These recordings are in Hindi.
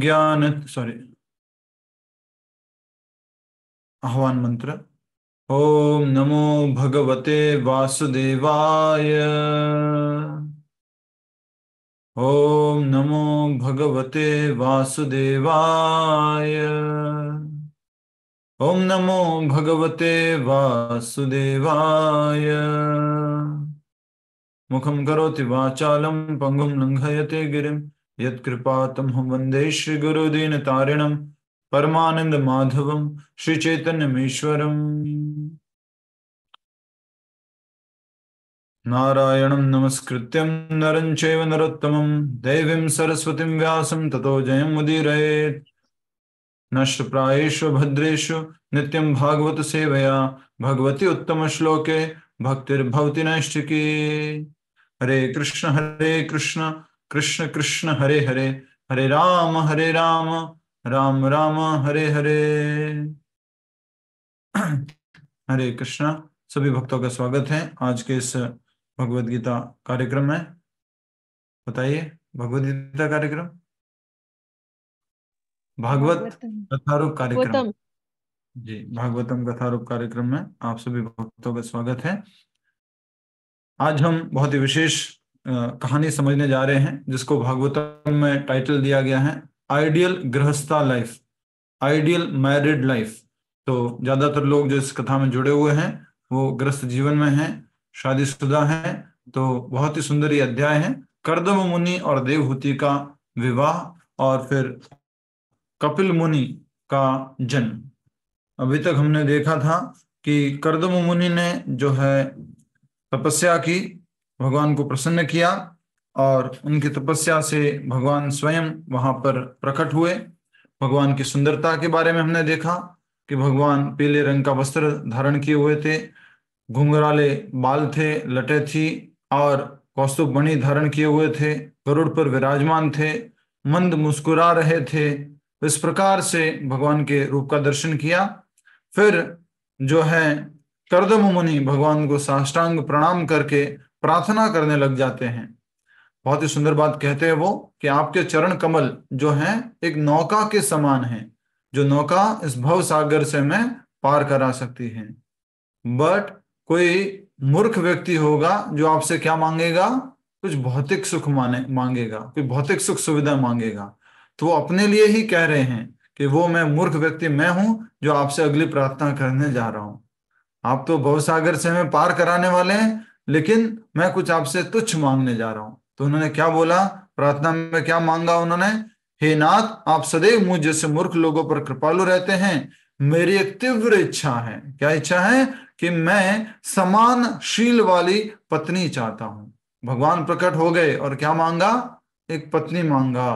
ज्ञान सॉरी आह्वान मंत्र ओम नमो भगवते वासुदेवाय ओम नमो भगवते वासुदेवाय ओम नमो भगवते वासुदेवाय मुखम करोति वाचालं पङ्गुं लङ्घयते गिरिम् यत्कृपा तं हम वन्दे श्रीगुरुदीन तारिणं परमानन्दमाधवं श्रीचैतन्यमीश्वरम् नारायण नमस्कृत नरं चैव नरोत्तमं देवीं सरस्वतीं व्यासं ततो जयं उदीरयेत् नष्टप्रायेषु भद्रेषु नित्यं भागवतसेवया भगवति उत्तमश्लोके भक्तिर्भवती नैष्टिकी हरे कृष्ण हरे कृष्ण कृष्ण कृष्ण हरे हरे हरे राम हरे राम राम राम हरे हरे हरे कृष्णा सभी भक्तों का स्वागत है आज के इस भगवत गीता कार्यक्रम में बताइए भगवत गीता कार्यक्रम भागवत कथारूप कार्यक्रम जी भागवतम कथारूप कार्यक्रम में आप सभी भक्तों का स्वागत है आज हम बहुत ही विशेष कहानी समझने जा रहे हैं जिसको भागवतम में टाइटल दिया गया है आइडियल गृहस्था लाइफ आइडियल मैरिड लाइफ तो ज्यादातर लोग जो इस कथा में जुड़े हुए हैं वो ग्रस्त जीवन में हैं शादीशुदा हैं तो बहुत ही सुंदर ये अध्याय है कर्दम मुनि और देवहूति का विवाह और फिर कपिल मुनि का जन्म अभी तक हमने देखा था कि कर्दम मुनि ने जो है तपस्या की भगवान को प्रसन्न किया और उनकी तपस्या से भगवान स्वयं वहां पर प्रकट हुए भगवान की सुंदरता के बारे में हमने देखा कि भगवान पीले रंग का वस्त्र धारण किए हुए थे घुंघराले बाल थे लटे थी और कौस्तुभ बणी धारण किए हुए थे गरुड़ पर विराजमान थे मंद मुस्कुरा रहे थे इस प्रकार से भगवान के रूप का दर्शन किया फिर जो है करदम मुनि भगवान को साष्टांग प्रणाम करके प्रार्थना करने लग जाते हैं बहुत ही सुंदर बात कहते हैं वो कि आपके चरण कमल जो हैं एक नौका के समान हैं जो नौका इस भव सागर से मैं पार करा सकती है बट कोई मूर्ख व्यक्ति होगा जो आपसे क्या मांगेगा कुछ भौतिक सुख माने मांगेगा कोई भौतिक सुख सुविधा मांगेगा तो वो अपने लिए ही कह रहे हैं कि वो मैं मूर्ख व्यक्ति मैं हूं जो आपसे अगली प्रार्थना करने जा रहा हूं आप तो भवसागर से हमें पार कराने वाले हैं लेकिन मैं कुछ आपसे तुच्छ मांगने जा रहा हूं तो उन्होंने क्या बोला प्रार्थना में क्या मांगा उन्होंने हे नाथ आप सदैव मुझ जैसे मूर्ख लोगों पर कृपालु रहते हैं मेरी एक तीव्र इच्छा है क्या इच्छा है कि मैं समान शील वाली पत्नी चाहता हूं भगवान प्रकट हो गए और क्या मांगा एक पत्नी मांगा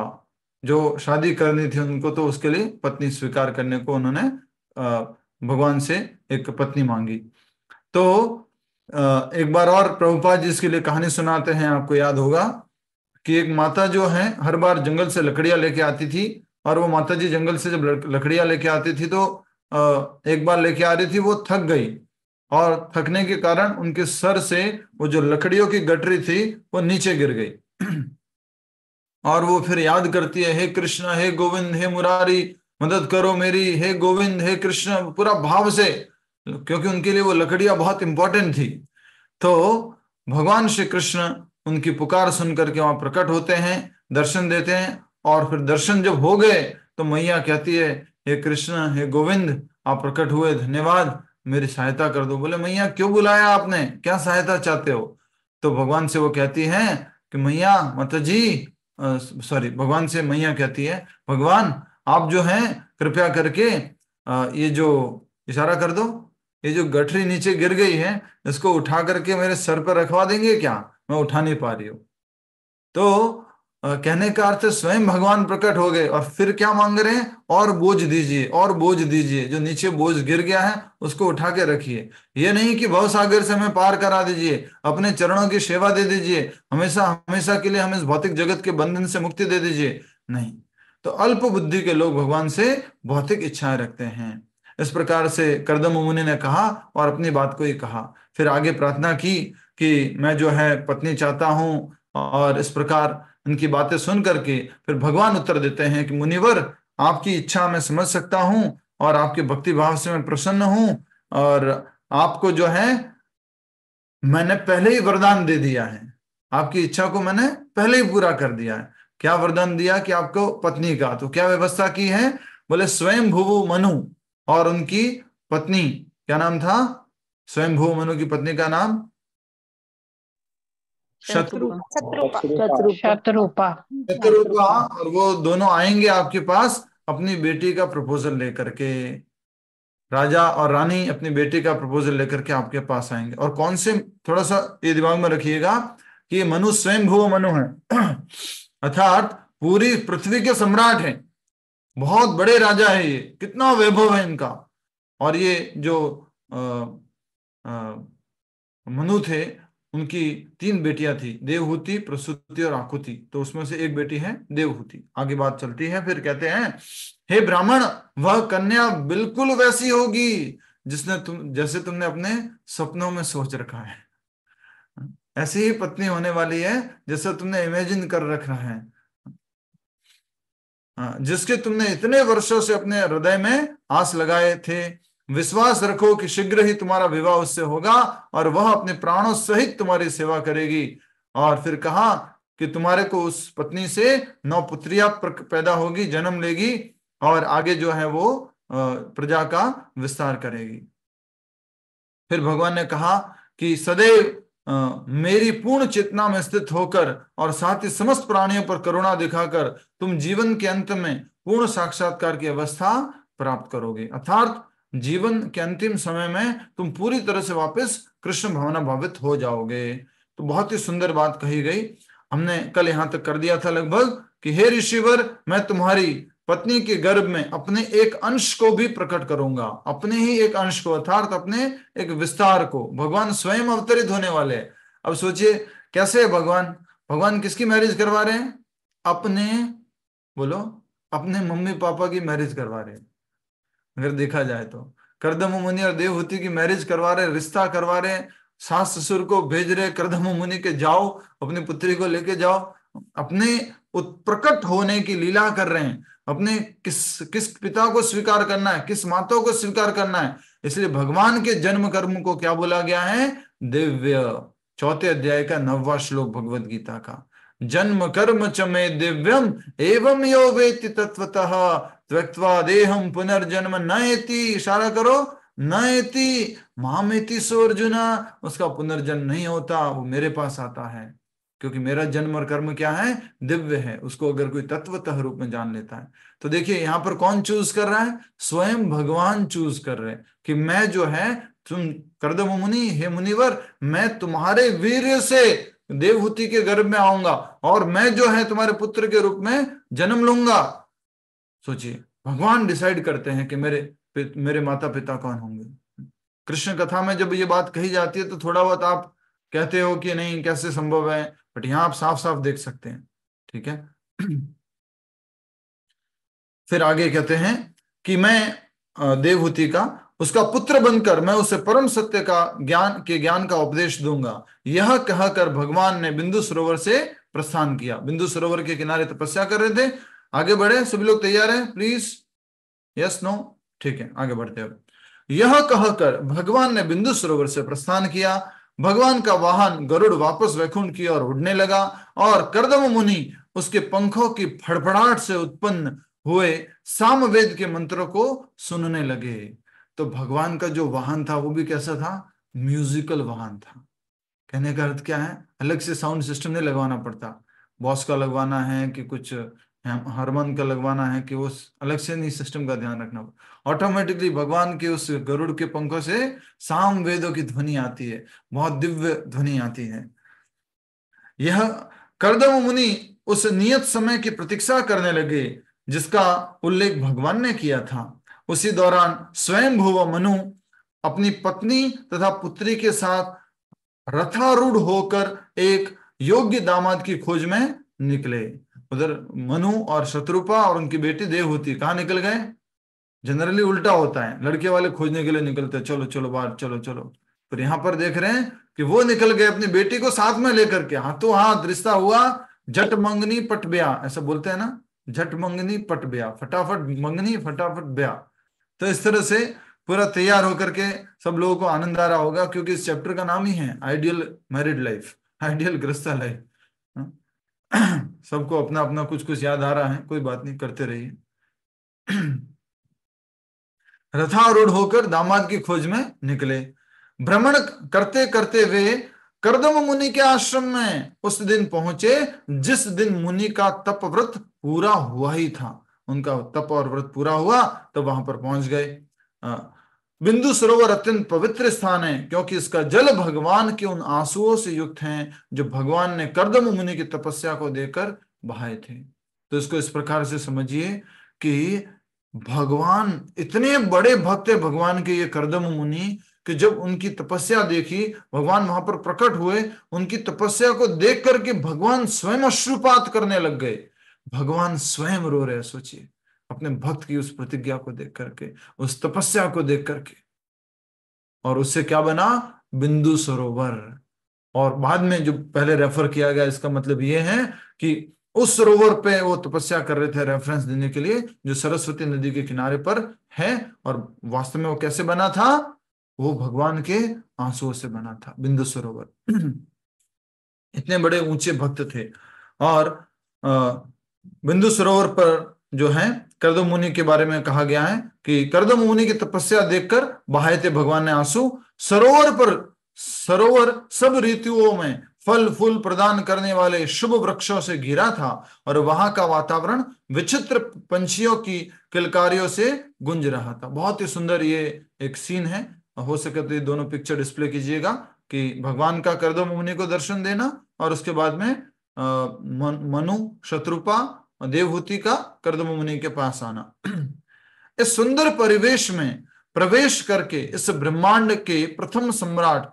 जो शादी करनी थी उनको तो उसके लिए पत्नी स्वीकार करने को उन्होंने भगवान से एक पत्नी मांगी तो एक बार और प्रभुपाद जी इसके लिए कहानी सुनाते हैं आपको याद होगा कि एक माता जो है हर बार जंगल से लकड़ियां लेके आती थी और वो माता जी जंगल से जब लकड़ियां लेके आती थी तो एक बार लेके आ रही थी वो थक गई और थकने के कारण उनके सर से वो जो लकड़ियों की गटरी थी वो नीचे गिर गई और वो फिर याद करती है हे कृष्ण हे गोविंद हे मुरारी मदद करो मेरी हे गोविंद हे कृष्ण पूरा भाव से क्योंकि उनके लिए वो लकड़िया बहुत इंपॉर्टेंट थी तो भगवान श्री कृष्ण उनकी पुकार सुन करके वहां प्रकट होते हैं दर्शन देते हैं और फिर दर्शन जब हो गए तो मैया कहती है हे कृष्ण हे गोविंद आप प्रकट हुए धन्यवाद मेरी सहायता कर दो बोले मैया क्यों बुलाया आपने क्या सहायता चाहते हो तो भगवान से वो कहती है कि मैया माता जी सॉरी भगवान से मैया कहती है भगवान आप जो हैं कृपया करके आ, ये जो इशारा कर दो ये जो गठरी नीचे गिर गई है इसको उठा करके मेरे सर पर रखवा देंगे क्या मैं उठा नहीं पा रही हूं तो कहने का अर्थ स्वयं भगवान प्रकट हो गए और फिर क्या मांग रहे हैं और बोझ दीजिए और बोझ दीजिए जो नीचे बोझ गिर गया है उसको उठा के रखिए ये नहीं कि भव सागर से हमें पार करा दीजिए अपने चरणों की सेवा दे दीजिए हमेशा हमेशा के लिए हमें इस भौतिक जगत के बंधन से मुक्ति दे दीजिए नहीं तो अल्प बुद्धि के लोग भगवान से भौतिक इच्छाएं रखते हैं इस प्रकार से करदम मुनि ने कहा और अपनी बात को ही कहा फिर आगे प्रार्थना की कि मैं जो है पत्नी चाहता हूँ और इस प्रकार उनकी बातें सुन करके फिर भगवान उत्तर देते हैं कि मुनिवर आपकी इच्छा मैं समझ सकता हूँ और आपके भक्ति भाव से मैं प्रसन्न हूँ और आपको जो है मैंने पहले ही वरदान दे दिया है आपकी इच्छा को मैंने पहले ही पूरा कर दिया है क्या वरदान दिया कि आपको पत्नी का तो क्या व्यवस्था की है बोले स्वयं भुवु मनु और उनकी पत्नी क्या नाम था स्वयंभू मनु की पत्नी का नाम शत्रुपा शत्रुपा और वो दोनों आएंगे आपके पास अपनी बेटी का प्रपोजल लेकर के राजा और रानी अपनी बेटी का प्रपोजल लेकर के आपके पास आएंगे और कौन से थोड़ा सा ये दिमाग में रखिएगा कि मनु स्वयं भू मनु है अर्थात पूरी पृथ्वी के सम्राट हैं बहुत बड़े राजा है ये कितना वैभव है इनका और ये जो आ, आ, मनु थे उनकी तीन बेटियां थी देवहूति प्रसूति और आकुति तो उसमें से एक बेटी है देवहूति आगे बात चलती है फिर कहते हैं हे ब्राह्मण वह कन्या बिल्कुल वैसी होगी जिसने तुम जैसे तुमने अपने सपनों में सोच रखा है ऐसी ही पत्नी होने वाली है जैसे तुमने इमेजिन कर रखा है हाँ, जिसके तुमने इतने वर्षों से अपने हृदय में आस लगाए थे विश्वास रखो कि शीघ्र ही तुम्हारा विवाह उससे होगा और वह अपने प्राणों सहित तुम्हारी सेवा करेगी और फिर कहा कि तुम्हारे को उस पत्नी से नौ पुत्रिया पैदा होगी जन्म लेगी और आगे जो है वो प्रजा का विस्तार करेगी फिर भगवान ने कहा कि सदैव मेरी पूर्ण चेतना में स्थित होकर और साथ ही समस्त प्राणियों पर करुणा दिखाकर तुम जीवन के अंत में पूर्ण साक्षात्कार की अवस्था प्राप्त करोगे अर्थात जीवन के अंतिम समय में तुम पूरी तरह से वापस कृष्ण भावना भावित हो जाओगे तो बहुत ही सुंदर बात कही गई हमने कल यहां तक कर दिया था लगभग कि हे ऋषिवर मैं तुम्हारी पत्नी के गर्भ में अपने एक अंश को भी प्रकट करूंगा अपने ही एक अंश को अर्थात अपने एक विस्तार को भगवान स्वयं अवतरित होने वाले अब सोचिए कैसे है भगवान भगवान किसकी मैरिज करवा रहे हैं अपने बोलो अपने मम्मी पापा की मैरिज करवा रहे हैं अगर देखा जाए तो करदम मुनि और देवहूति की मैरिज करवा रहे रिश्ता करवा रहे सास ससुर को भेज रहे करदम मुनि के जाओ अपनी पुत्री को लेके जाओ अपने प्रकट होने की लीला कर रहे हैं अपने किस किस पिता को स्वीकार करना है किस माता को स्वीकार करना है इसलिए भगवान के जन्म कर्म को क्या बोला गया है दिव्य चौथे अध्याय का नववा श्लोक भगवत गीता का जन्म कर्म च मे दिव्यम एवं यो वेति तत्वतः त्यक्वा देहम पुनर्जन्म नयति इशारा करो नयति मामेति सो अर्जुना उसका पुनर्जन्म नहीं होता वो मेरे पास आता है क्योंकि मेरा जन्म और कर्म क्या है दिव्य है उसको अगर कोई तत्वतः रूप में जान लेता है तो देखिए यहां पर कौन चूज कर रहा है स्वयं भगवान चूज कर रहे हैं कि मैं जो है तुम कर दो मुनि हे मुनिवर मैं तुम्हारे वीर से देवहूति के गर्भ में आऊंगा और मैं जो है तुम्हारे पुत्र के रूप में जन्म लूंगा सोचिए भगवान डिसाइड करते हैं कि मेरे मेरे माता पिता कौन होंगे कृष्ण कथा में जब ये बात कही जाती है तो थोड़ा बहुत आप कहते हो कि नहीं कैसे संभव है बट यहां आप साफ साफ देख सकते हैं ठीक है फिर आगे कहते हैं कि मैं देवहूति का उसका पुत्र बनकर मैं उसे परम सत्य का ज्ञान के ज्ञान का उपदेश दूंगा यह कहकर भगवान ने बिंदु सरोवर से प्रस्थान किया बिंदु सरोवर के किनारे तपस्या कर रहे थे आगे बढ़े सभी लोग तैयार हैं प्लीज यस नो ठीक है आगे बढ़ते हो यह कहकर भगवान ने बिंदु सरोवर से प्रस्थान किया भगवान का वाहन गरुड़ वापस वैकुंठ की ओर उड़ने लगा और करदम मुनि उसके पंखों की फड़फड़ाहट से उत्पन्न हुए सामवेद के मंत्रों को सुनने लगे तो भगवान का जो वाहन था वो भी कैसा था म्यूजिकल वाहन था कहने का अर्थ क्या है अलग से साउंड सिस्टम नहीं लगवाना पड़ता बॉस का लगवाना है कि कुछ हरमन हाँ, का लगवाना है कि वो अलग से नहीं सिस्टम का ध्यान रखना ऑटोमेटिकली भगवान के उस गरुड़ के पंखों से साम वेदों की ध्वनि आती है बहुत दिव्य ध्वनि आती है यह करदम मुनि उस नियत समय की प्रतीक्षा करने लगे जिसका उल्लेख भगवान ने किया था उसी दौरान स्वयं भुव मनु अपनी पत्नी तथा पुत्री के साथ रथारूढ़ होकर एक योग्य दामाद की खोज में निकले उधर मनु और शत्रुपा और उनकी बेटी देवहूति कहा निकल गए जनरली उल्टा होता है लड़के वाले खोजने के लिए निकलते हैं चलो चलो बाहर चलो चलो पर यहां पर देख रहे हैं कि वो निकल गए अपनी बेटी को साथ में लेकर के हाथों तो हाथ रिश्ता हुआ जट मंगनी पट ब्या ऐसा बोलते हैं ना झट मंगनी पट ब्या फटाफट मंगनी फटाफट ब्या तो इस तरह से पूरा तैयार होकर के सब लोगों को आनंद आ रहा होगा क्योंकि इस चैप्टर का नाम ही है आइडियल मैरिड लाइफ आइडियल ग्रस्ता लाइफ सबको अपना अपना कुछ कुछ याद आ रहा है कोई बात नहीं करते रहिए रथारूढ़ होकर दामाद की खोज में निकले भ्रमण करते करते वे करदम मुनि के आश्रम में उस दिन पहुंचे जिस दिन मुनि का तप व्रत पूरा हुआ ही था उनका तप और व्रत पूरा हुआ तो वहां पर पहुंच गए बिंदु सरोवर अत्यंत पवित्र स्थान है क्योंकि इसका जल भगवान के उन आंसुओं से युक्त हैं जो भगवान ने करदम मुनि की तपस्या को देकर बहाए थे तो इसको इस प्रकार से समझिए कि भगवान इतने बड़े भक्त है भगवान के ये करदम मुनि कि जब उनकी तपस्या देखी भगवान वहां पर प्रकट हुए उनकी तपस्या को देख करके भगवान स्वयं अश्रुपात करने लग गए भगवान स्वयं रो रहे सोचिए अपने भक्त की उस प्रतिज्ञा को देख करके उस तपस्या को देख करके और उससे क्या बना बिंदु सरोवर और बाद में जो पहले रेफर किया गया इसका मतलब ये है कि उस सरोवर पे वो तपस्या कर रहे थे रेफरेंस देने के लिए जो सरस्वती नदी के किनारे पर है और वास्तव में वो कैसे बना था वो भगवान के आंसुओं से बना था बिंदु सरोवर इतने बड़े ऊंचे भक्त थे और बिंदु सरोवर पर जो है करदम मुनि के बारे में कहा गया है कि करदम मुनि की तपस्या देखकर बहाये थे भगवान ने आंसू सरोवर पर सरोवर सब ऋतुओं में फल फूल प्रदान करने वाले शुभ वृक्षों से घिरा था और वहां का वातावरण विचित्र पंछियों की किलकारियों से गुंज रहा था बहुत ही सुंदर ये एक सीन है हो सके तो ये दोनों पिक्चर डिस्प्ले कीजिएगा कि भगवान का करदम मुनि को दर्शन देना और उसके बाद में मनु शत्रुपा देवहूति का कर्द मुनि के पास आना इस सुंदर परिवेश में प्रवेश करके इस ब्रह्मांड के प्रथम सम्राट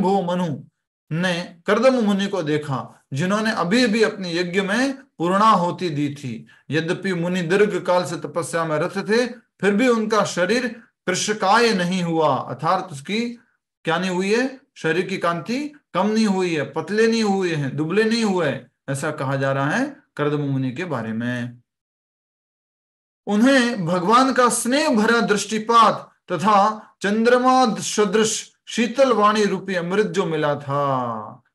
भू मनु ने करदम मुनि को देखा जिन्होंने अभी भी अपने यज्ञ में पूर्णा होती दी थी यद्यपि मुनि दीर्घ काल से तपस्या में रथ थे फिर भी उनका शरीर कृषकाय नहीं हुआ अर्थात उसकी क्या नहीं हुई है शरीर की कांति कम नहीं हुई है पतले नहीं हुए हैं दुबले नहीं हुए ऐसा कहा जा रहा है करदम मुनि के बारे में उन्हें भगवान का स्नेह भरा दृष्टिपात तथा चंद्रमा सदृश शीतल वाणी रूपी अमृत जो मिला था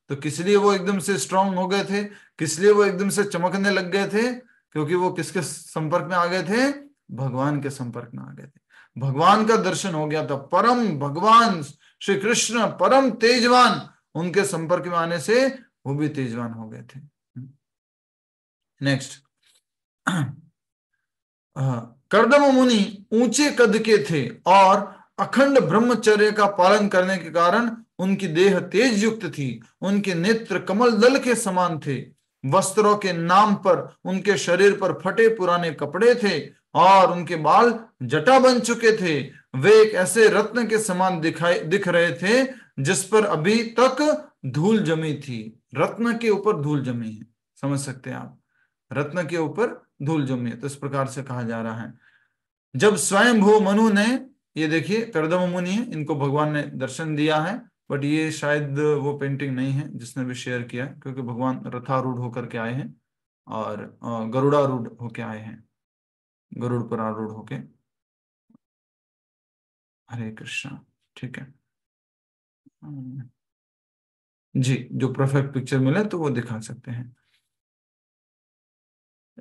तो किस लिए वो एकदम से स्ट्रांग हो गए थे किस लिए वो एकदम से चमकने लग गए थे क्योंकि वो किसके संपर्क में आ गए थे भगवान के संपर्क में आ गए थे भगवान का दर्शन हो गया था परम भगवान श्री कृष्ण परम तेजवान उनके संपर्क में आने से वो भी तेजवान हो गए थे नेक्स्ट कर्दम मुनि ऊंचे कद के थे और अखंड ब्रह्मचर्य का पालन करने के कारण उनकी देह तेज युक्त थी उनके नेत्र कमल दल के समान थे वस्त्रों के नाम पर उनके शरीर पर फटे पुराने कपड़े थे और उनके बाल जटा बन चुके थे वे एक ऐसे रत्न के समान दिखाई दिख रहे थे जिस पर अभी तक धूल जमी थी रत्न के ऊपर धूल जमी है समझ सकते हैं आप रत्न के ऊपर धूल जमी है तो इस प्रकार से कहा जा रहा है जब स्वयं भू मनु ने ये देखिए करदम मुनि है इनको भगवान ने दर्शन दिया है बट ये शायद वो पेंटिंग नहीं है जिसने भी शेयर किया क्योंकि भगवान रथारूढ़ होकर के आए हैं और गरुड़ारूढ़ होके आए हैं गरुड़ पर आरूढ़ होके हरे कृष्णा ठीक है हम्म, जी जो परफेक्ट पिक्चर मिले तो वो दिखा सकते हैं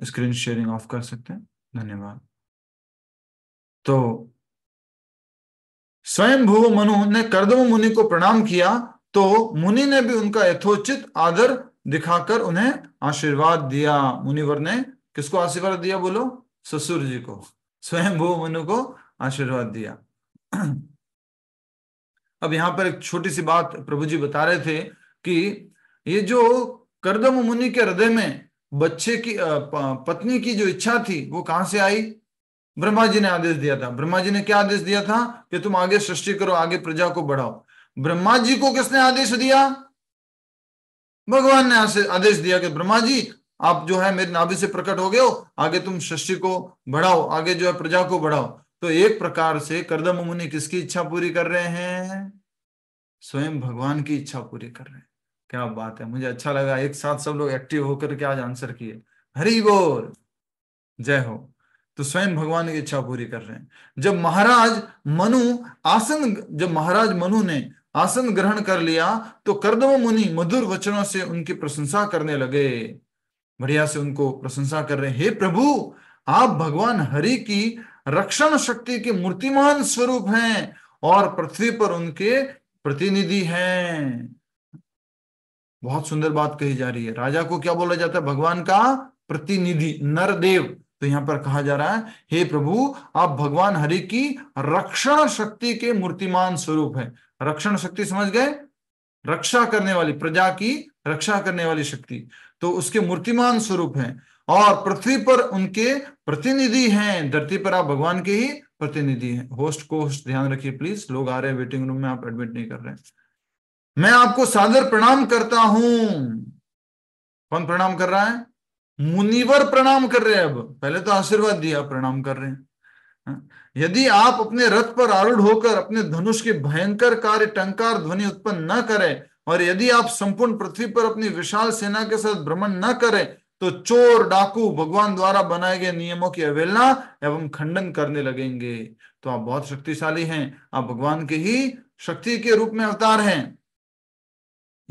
स्क्रीन शेयरिंग ऑफ कर सकते हैं धन्यवाद तो स्वयं भुव मनु ने कर्दम मुनि को प्रणाम किया तो मुनि ने भी उनका यथोचित आदर दिखाकर उन्हें आशीर्वाद दिया मुनिवर ने किसको आशीर्वाद दिया बोलो ससुर जी को स्वयं भू मनु को आशीर्वाद दिया अब यहां पर एक छोटी सी बात प्रभु जी बता रहे थे कि ये जो करदम मुनि के हृदय में बच्चे की पत्नी की जो इच्छा थी वो कहां से आई ब्रह्मा जी ने आदेश दिया था ब्रह्मा जी ने क्या आदेश दिया था कि तुम आगे सृष्टि करो आगे प्रजा को बढ़ाओ ब्रह्मा जी को किसने आदेश दिया भगवान ने आदेश दिया कि ब्रह्मा जी आप जो है मेरे नाभि से प्रकट हो गए हो आगे तुम सृष्टि को बढ़ाओ आगे जो है प्रजा को बढ़ाओ तो एक प्रकार से करदम मुनि किसकी इच्छा पूरी कर रहे हैं स्वयं भगवान की इच्छा पूरी कर रहे हैं क्या बात है मुझे अच्छा लगा एक साथ सब लोग एक्टिव होकर के आज आंसर किए हरी बोल जय हो तो स्वयं भगवान की इच्छा पूरी कर रहे हैं जब महाराज मनु आसन जब महाराज मनु ने आसन ग्रहण कर लिया तो कर्दम मुनि मधुर वचनों से उनकी प्रशंसा करने लगे बढ़िया से उनको प्रशंसा कर रहे हे प्रभु आप भगवान हरि की रक्षण शक्ति के मूर्तिमान स्वरूप हैं और पृथ्वी पर उनके प्रतिनिधि हैं बहुत सुंदर बात कही जा रही है राजा को क्या बोला जाता है भगवान का प्रतिनिधि नरदेव तो यहां पर कहा जा रहा है हे प्रभु आप भगवान हरि की रक्षण शक्ति के मूर्तिमान स्वरूप है रक्षण शक्ति समझ गए रक्षा करने वाली प्रजा की रक्षा करने वाली शक्ति तो उसके मूर्तिमान स्वरूप है और पृथ्वी पर उनके प्रतिनिधि हैं धरती पर आप भगवान के ही प्रतिनिधि हैं होस्ट को होस्ट ध्यान रखिए प्लीज लोग आ रहे हैं वेटिंग रूम में आप एडमिट नहीं कर रहे मैं आपको सादर प्रणाम करता हूं कौन प्रणाम कर रहा है मुनिवर प्रणाम कर रहे हैं अब पहले तो आशीर्वाद दिया प्रणाम कर रहे हैं यदि आप अपने रथ पर आरूढ़ होकर अपने धनुष के भयंकर कार्य टंकार ध्वनि उत्पन्न न करें और यदि आप संपूर्ण पृथ्वी पर अपनी विशाल सेना के साथ भ्रमण न करें तो चोर डाकू भगवान द्वारा बनाए गए नियमों की अवेलना एवं खंडन करने लगेंगे तो आप बहुत शक्तिशाली हैं आप भगवान के ही शक्ति के रूप में अवतार हैं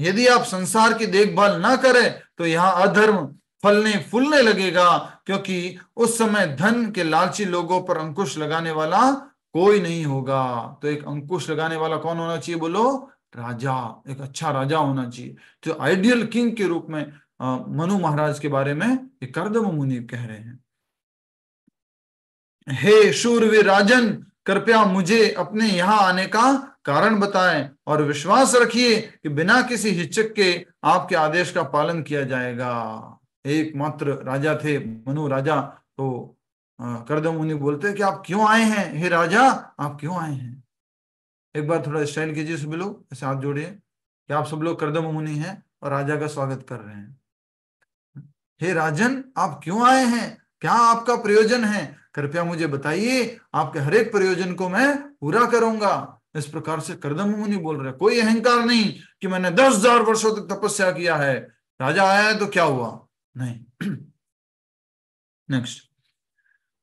यदि आप संसार की देखभाल न करें तो यहां अधर्म फलने फूलने लगेगा क्योंकि उस समय धन के लालची लोगों पर अंकुश लगाने वाला कोई नहीं होगा तो एक अंकुश लगाने वाला कौन होना चाहिए बोलो राजा एक अच्छा राजा होना चाहिए तो आइडियल किंग के रूप में मनु महाराज के बारे में ये कर्दम मुनि कह रहे हैं हे शूरवीर राजन कृपया मुझे अपने यहां आने का कारण बताएं और विश्वास रखिए कि बिना किसी हिचक के आपके आदेश का पालन किया जाएगा एकमात्र राजा थे मनु राजा तो करदम मुनि बोलते कि आप क्यों आए हैं हे राजा आप क्यों आए हैं एक बार थोड़ा स्टाइल कीजिए सभी लोग ऐसे हाथ जोड़िए कि आप सब लोग करदम मुनि हैं और राजा का स्वागत कर रहे हैं हे राजन आप क्यों आए हैं क्या आपका प्रयोजन है कृपया मुझे बताइए आपके हरेक प्रयोजन को मैं पूरा करूंगा इस प्रकार से करदम मुनि बोल रहे कोई अहंकार नहीं कि मैंने दस हजार वर्षो तक तपस्या किया है राजा आया है तो क्या हुआ नहीं नेक्स्ट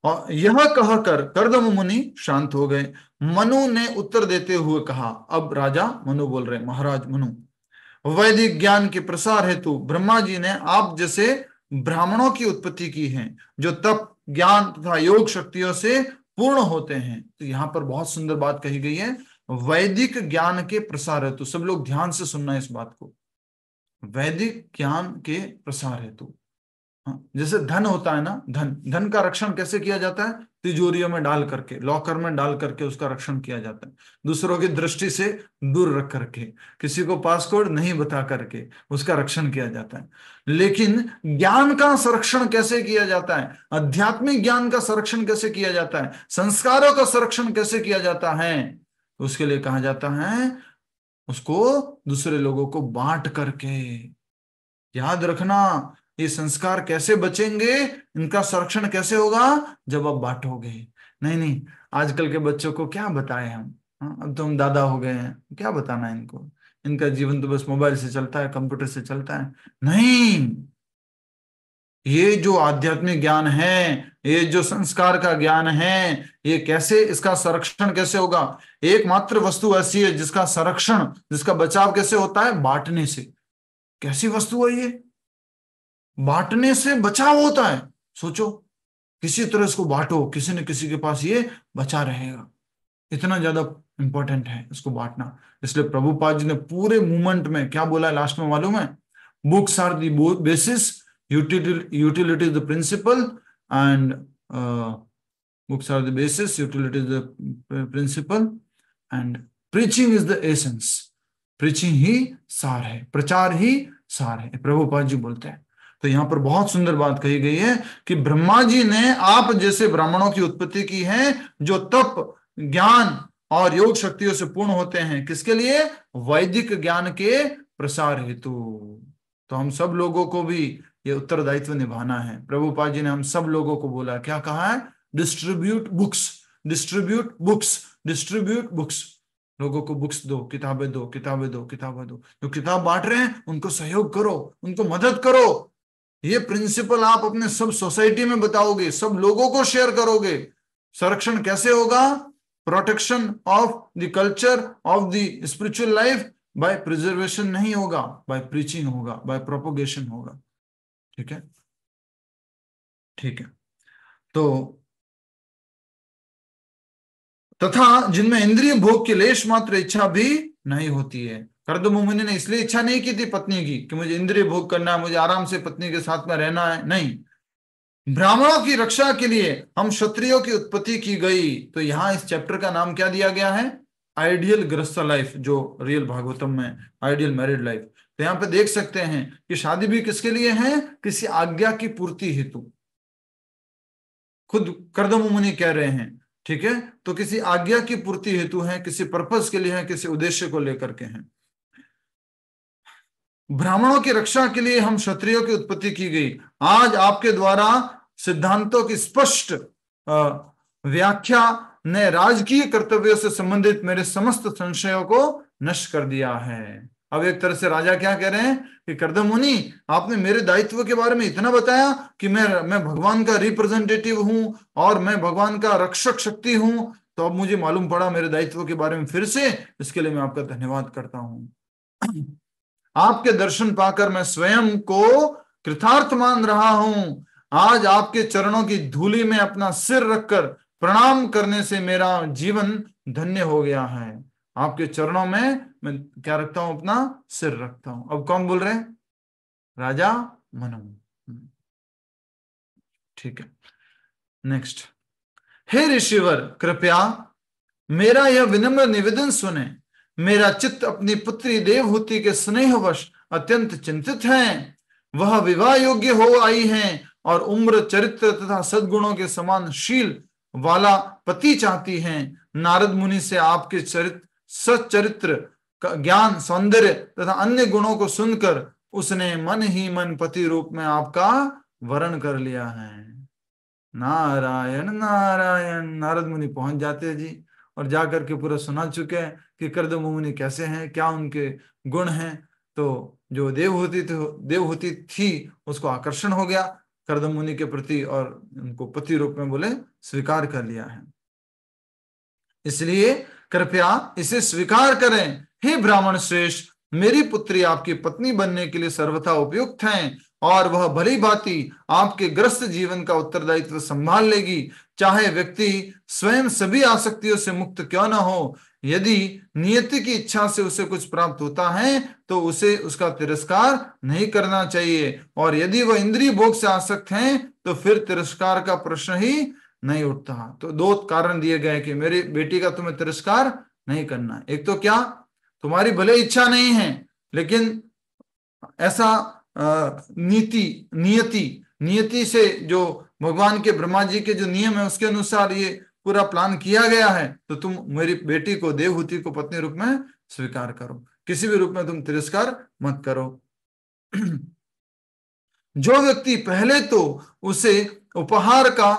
और यह कहकर करदम मुनि शांत हो गए मनु ने उत्तर देते हुए कहा अब राजा मनु बोल रहे महाराज मनु वैदिक ज्ञान के प्रसार हेतु ब्रह्मा जी ने आप जैसे ब्राह्मणों की उत्पत्ति की है जो तप ज्ञान तथा योग शक्तियों से पूर्ण होते हैं तो यहां पर बहुत सुंदर बात कही गई है वैदिक ज्ञान के प्रसार हेतु सब लोग ध्यान से सुनना इस बात को वैदिक ज्ञान के प्रसार हेतु हाँ, जैसे धन होता है ना धन धन का रक्षण कैसे किया जाता है तिजोरियों में डाल करके लॉकर में डाल करके उसका रक्षण किया जाता है दूसरों की दृष्टि से दूर रख करके किसी को पासकोड नहीं बता करके उसका रक्षण किया जाता है लेकिन ज्ञान का संरक्षण कैसे किया जाता है आध्यात्मिक ज्ञान का संरक्षण कैसे किया जाता है संस्कारों का संरक्षण कैसे किया जाता है उसके लिए कहा जाता है उसको दूसरे लोगों को बांट करके याद रखना ये संस्कार कैसे बचेंगे इनका संरक्षण कैसे होगा जब आप बांटोगे नहीं नहीं आजकल के बच्चों को क्या बताएं हम हाँ अब तो हम दादा हो गए हैं क्या बताना इनको इनका जीवन तो बस मोबाइल से चलता है कंप्यूटर से चलता है नहीं ये जो आध्यात्मिक ज्ञान है ये जो संस्कार का ज्ञान है ये कैसे इसका संरक्षण कैसे होगा एकमात्र वस्तु ऐसी है जिसका संरक्षण जिसका बचाव कैसे होता है बांटने से कैसी वस्तु है ये बांटने से बचाव होता है सोचो किसी तरह इसको बांटो किसी न किसी के पास ये बचा रहेगा इतना ज्यादा इंपॉर्टेंट है इसको बांटना इसलिए प्रभुपाद जी ने पूरे मूवमेंट में क्या बोला है लास्ट में मालूम है books are the basis utility is the principle and books are the basis utility is the principle and preaching is the essence preaching ही सार है प्रचार ही सार है प्रभुपाद जी बोलते हैं तो यहां पर बहुत सुंदर बात कही गई है कि ब्रह्मा जी ने आप जैसे ब्राह्मणों की उत्पत्ति की है जो तप ज्ञान और योग शक्तियों से पूर्ण होते हैं किसके लिए वैदिक ज्ञान के प्रसार हेतु तो हम सब लोगों को भी ये उत्तरदायित्व निभाना है प्रभुपाद जी ने हम सब लोगों को बोला क्या कहा है distribute books distribute books distribute books लोगों को बुक्स दो किताबें दो किताबें दो किताबें दो जो किताब बांट रहे हैं उनको सहयोग करो उनको मदद करो ये प्रिंसिपल आप अपने सब सोसाइटी में बताओगे सब लोगों को शेयर करोगे संरक्षण कैसे होगा protection of the culture of the spiritual life by preservation नहीं होगा बाय प्रीचिंग होगा बाय प्रोपोगेशन होगा ठीक है ठीक है तो तथा जिनमें इंद्रिय भोग के लेश मात्र इच्छा भी नहीं होती है हरद ने इसलिए इच्छा नहीं की थी पत्नी की कि मुझे इंद्रिय भोग करना है मुझे आराम से पत्नी के साथ में रहना है नहीं ब्राह्मणों की रक्षा के लिए हम क्षत्रियो की उत्पत्ति की गई तो यहाँ इस चैप्टर का नाम क्या दिया गया है आइडियल ग्रस्त लाइफ जो रियल भागवतम में आइडियल मैरिड लाइफ तो यहाँ पे देख सकते हैं कि शादी भी किसके लिए है किसी आज्ञा की पूर्ति हेतु खुद कर्दम मुनि कह रहे हैं ठीक है तो किसी आज्ञा की पूर्ति हेतु है किसी पर्पज के लिए है किसी उद्देश्य को लेकर के हैं ब्राह्मणों की रक्षा के लिए हम क्षत्रियो की उत्पत्ति की गई आज आपके द्वारा सिद्धांतों की स्पष्ट व्याख्या ने राजकीय कर्तव्यों से संबंधित मेरे समस्त संशयों को नष्ट कर दिया है अब एक तरह से राजा क्या कह रहे हैं कि करदम मुनि आपने मेरे दायित्व के बारे में इतना बताया कि मैं मैं भगवान का रिप्रेजेंटेटिव हूं और मैं भगवान का रक्षक शक्ति हूं तो अब मुझे मालूम पड़ा मेरे दायित्व के बारे में फिर से इसके लिए मैं आपका धन्यवाद करता हूं आपके दर्शन पाकर मैं स्वयं को कृतार्थ मान रहा हूं आज आपके चरणों की धूली में अपना सिर रखकर प्रणाम करने से मेरा जीवन धन्य हो गया है आपके चरणों में मैं क्या रखता हूं अपना सिर रखता हूं अब कौन बोल रहे हैं राजा मनु ठीक है नेक्स्ट हे ऋषिवर कृपया मेरा यह विनम्र निवेदन सुने मेरा चित्त अपनी पुत्री देवहूति के स्नेहवश अत्यंत चिंतित है वह विवाह योग्य हो आई है और उम्र चरित्र तथा सद्गुणों के समान शील वाला पति चाहती है नारद मुनि से आपके चरित्र सच्चरित्र ज्ञान सौंदर्य तथा अन्य गुणों को सुनकर उसने मन ही मन पति रूप में आपका वरण कर लिया है नारायण नारायण नारद मुनि पहुंच जाते जी और जा करके पूरा सुना चुके हैं कि कर्द मुनि कैसे हैं क्या उनके गुण हैं तो जो देवहूति होती थी उसको आकर्षण हो गया कर्द मुनि के प्रति और उनको पति रूप में बोले स्वीकार कर लिया है इसलिए कृपया इसे स्वीकार करें हे ब्राह्मण श्रेष्ठ मेरी पुत्री आपकी पत्नी बनने के लिए सर्वथा उपयुक्त हैं और वह भली भांति आपके ग्रस्त जीवन का उत्तरदायित्व संभाल लेगी चाहे व्यक्ति स्वयं सभी आसक्तियों से मुक्त क्यों ना हो यदि नियति की इच्छा से उसे कुछ प्राप्त होता है तो उसे उसका तिरस्कार नहीं करना चाहिए और यदि वह इंद्रिय भोग से आसक्त हैं तो फिर तिरस्कार का प्रश्न ही नहीं उठता तो दो कारण दिए गए कि मेरी बेटी का तुम्हें तिरस्कार नहीं करना एक तो क्या तुम्हारी भले इच्छा नहीं है लेकिन ऐसा नीति नियति नियति से जो भगवान के ब्रह्मा जी के जो नियम है उसके अनुसार ये पूरा प्लान किया गया है तो तुम मेरी बेटी को देवहूति को पत्नी रूप में स्वीकार करो किसी भी रूप में तुम तिरस्कार मत करो जो व्यक्ति पहले तो उसे उपहार का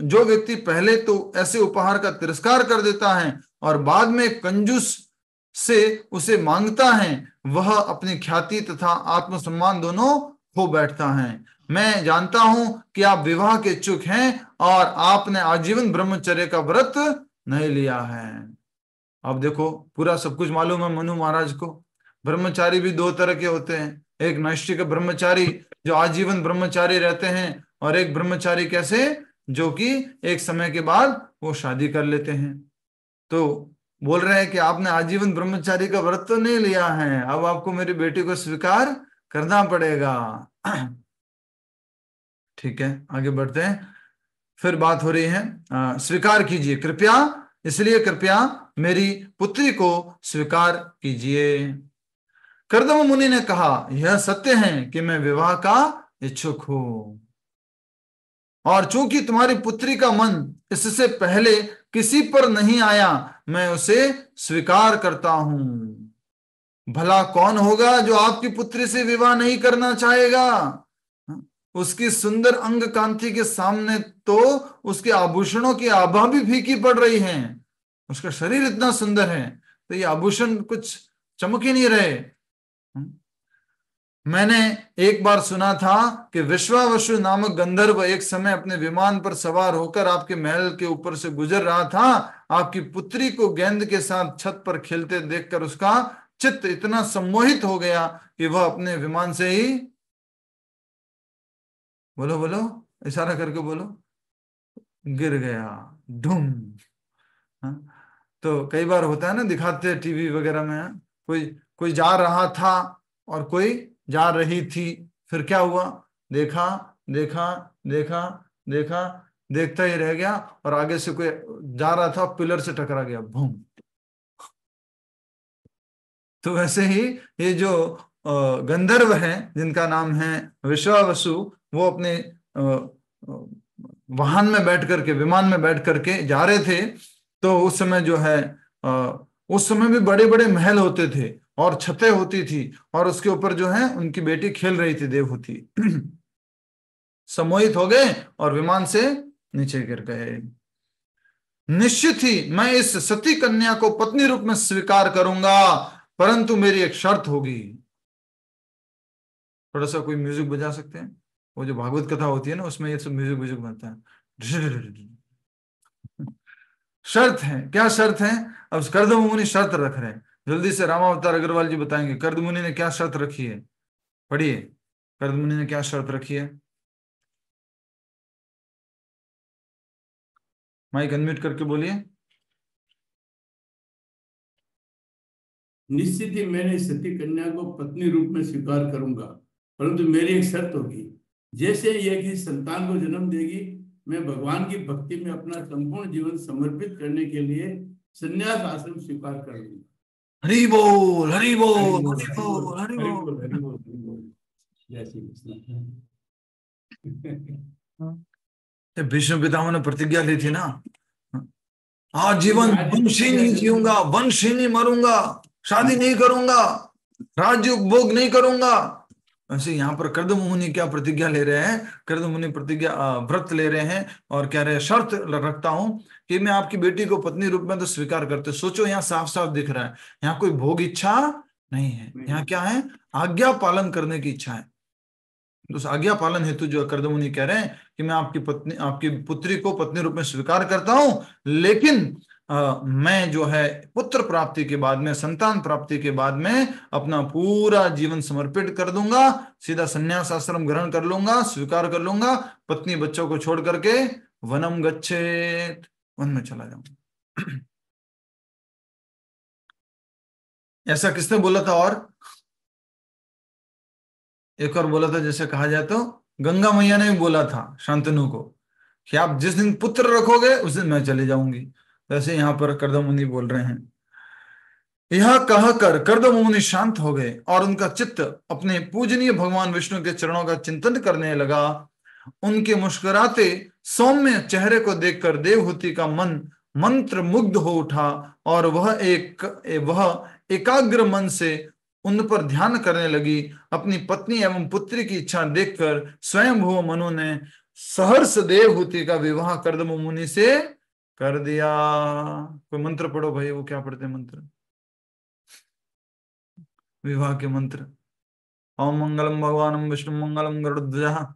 जो व्यक्ति पहले तो ऐसे उपहार का तिरस्कार कर देता है और बाद में कंजूस से उसे मांगता है वह अपनी ख्याति तथा आत्मसम्मान दोनों खो बैठता है मैं जानता हूं कि आप विवाह के इच्छुक हैं और आपने आजीवन ब्रह्मचर्य का व्रत नहीं लिया है अब देखो पूरा सब कुछ मालूम है मनु महाराज को ब्रह्मचारी भी दो तरह के होते हैं एक नैष्टिक ब्रह्मचारी जो आजीवन ब्रह्मचारी रहते हैं और एक ब्रह्मचारी कैसे जो कि एक समय के बाद वो शादी कर लेते हैं तो बोल रहे हैं कि आपने आजीवन ब्रह्मचारी का व्रत तो नहीं लिया है अब आपको मेरी बेटी को स्वीकार करना पड़ेगा ठीक है आगे बढ़ते हैं फिर बात हो रही है आ, स्वीकार कीजिए कृपया इसलिए कृपया मेरी पुत्री को स्वीकार कीजिए करदम मुनि ने कहा यह सत्य है कि मैं विवाह का इच्छुक हूं और चूंकि तुम्हारी पुत्री का मन इससे पहले किसी पर नहीं आया मैं उसे स्वीकार करता हूं भला कौन होगा जो आपकी पुत्री से विवाह नहीं करना चाहेगा उसकी सुंदर अंग कांति के सामने तो उसके आभूषणों की आभा भी फीकी पड़ रही है उसका शरीर इतना सुंदर है तो ये आभूषण कुछ चमक ही नहीं रहे मैंने एक बार सुना था कि विश्वावशु नामक गंधर्व एक समय अपने विमान पर सवार होकर आपके महल के ऊपर से गुजर रहा था आपकी पुत्री को गेंद के साथ छत पर खेलते देखकर उसका चित्त इतना सम्मोहित हो गया कि वह अपने विमान से ही बोलो बोलो इशारा करके बोलो गिर गया ढूम हाँ। तो कई बार होता है ना दिखाते हैं टीवी वगैरह में हाँ। कोई कोई जा रहा था और कोई जा रही थी फिर क्या हुआ देखा देखा देखा देखा देखता ही रह गया और आगे से कोई जा रहा था पिलर से टकरा गया भूम तो वैसे ही ये जो गंधर्व है जिनका नाम है विश्वावसु वो अपने वाहन में बैठ करके विमान में बैठ करके जा रहे थे तो उस समय जो है उस समय भी बड़े बड़े महल होते थे और छतें होती थी और उसके ऊपर जो है उनकी बेटी खेल रही थी देवहूति समोहित हो गए और विमान से नीचे गिर गए निश्चित ही मैं इस सती कन्या को पत्नी रूप में स्वीकार करूंगा परंतु मेरी एक शर्त होगी थोड़ा सा कोई म्यूजिक बजा सकते हैं वो जो भागवत कथा होती है ना उसमें ये सब म्यूजिक म्यूजिक बनता है शर्त है क्या शर्त है अब कर्द मुनि शर्त रख रहे हैं जल्दी से रामावतार अग्रवाल जी बताएंगे कर्द मुनि ने क्या शर्त रखी है पढ़िए कर्द मुनि ने क्या शर्त रखी है माइक अनम्यूट करके बोलिए निश्चित ही मैंने सती कन्या को पत्नी रूप में स्वीकार करूंगा परंतु मेरी एक शर्त होगी जैसे यह कि संतान को जन्म देगी मैं भगवान की भक्ति में अपना संपूर्ण जीवन समर्पित करने के लिए संन्यास आश्रम स्वीकार कर लूंगा हरी बोल हरी बोल हरी बोल हरी बोल हरी बोल जय श्री कृष्ण विष्णु पितामह ने प्रतिज्ञा ली थी ना जीवन वंशी नहीं जीऊंगा वंशी नहीं मरूंगा शादी नहीं करूंगा राज्य उपभोग नहीं करूंगा वैसे यहाँ पर कर्द मुनि क्या प्रतिज्ञा ले रहे हैं कर्द मुनि प्रतिज्ञा व्रत ले रहे हैं और कह रहे हैं शर्त रखता हूं कि मैं आपकी बेटी को पत्नी रूप में तो स्वीकार करते सोचो यहाँ साफ साफ दिख रहा है यहाँ कोई भोग इच्छा नहीं है यहाँ क्या है आज्ञा पालन करने की इच्छा है तो आज्ञा पालन हेतु जो कर्द मुनि कह रहे हैं कि मैं आपकी पत्नी आपकी पुत्री को पत्नी रूप में स्वीकार करता हूं लेकिन मैं जो है पुत्र प्राप्ति के बाद में संतान प्राप्ति के बाद में अपना पूरा जीवन समर्पित कर दूंगा सीधा संन्यास आश्रम ग्रहण कर लूंगा स्वीकार कर लूंगा पत्नी बच्चों को छोड़ करके वनम गच्छे वन में चला जाऊंगा ऐसा किसने बोला था और एक और बोला था जैसे कहा जाए तो गंगा मैया ने भी बोला था शांतनु को कि आप जिस दिन पुत्र रखोगे उस दिन मैं चले जाऊंगी जैसे यहाँ पर करदम मुनि बोल रहे हैं यह कहकर करदम मुनि शांत हो गए और उनका चित्त अपने पूजनीय भगवान विष्णु के चरणों का चिंतन करने लगा उनके मुस्कुराते सौम्य चेहरे को देखकर देवहूति का मन मंत्र मुग्ध हो उठा और वह एक वह एकाग्र मन से उन पर ध्यान करने लगी अपनी पत्नी एवं पुत्री की इच्छा देखकर स्वयं मनु ने सहर्ष देवहूति का विवाह करदम मुनि से कर दिया कोई मंत्र पढ़ो भाई वो क्या पढ़ते मंत्र विवाह के मंत्र ओम मंगलम भगवान विष्णु मंगलम गरुध्वज हाँ,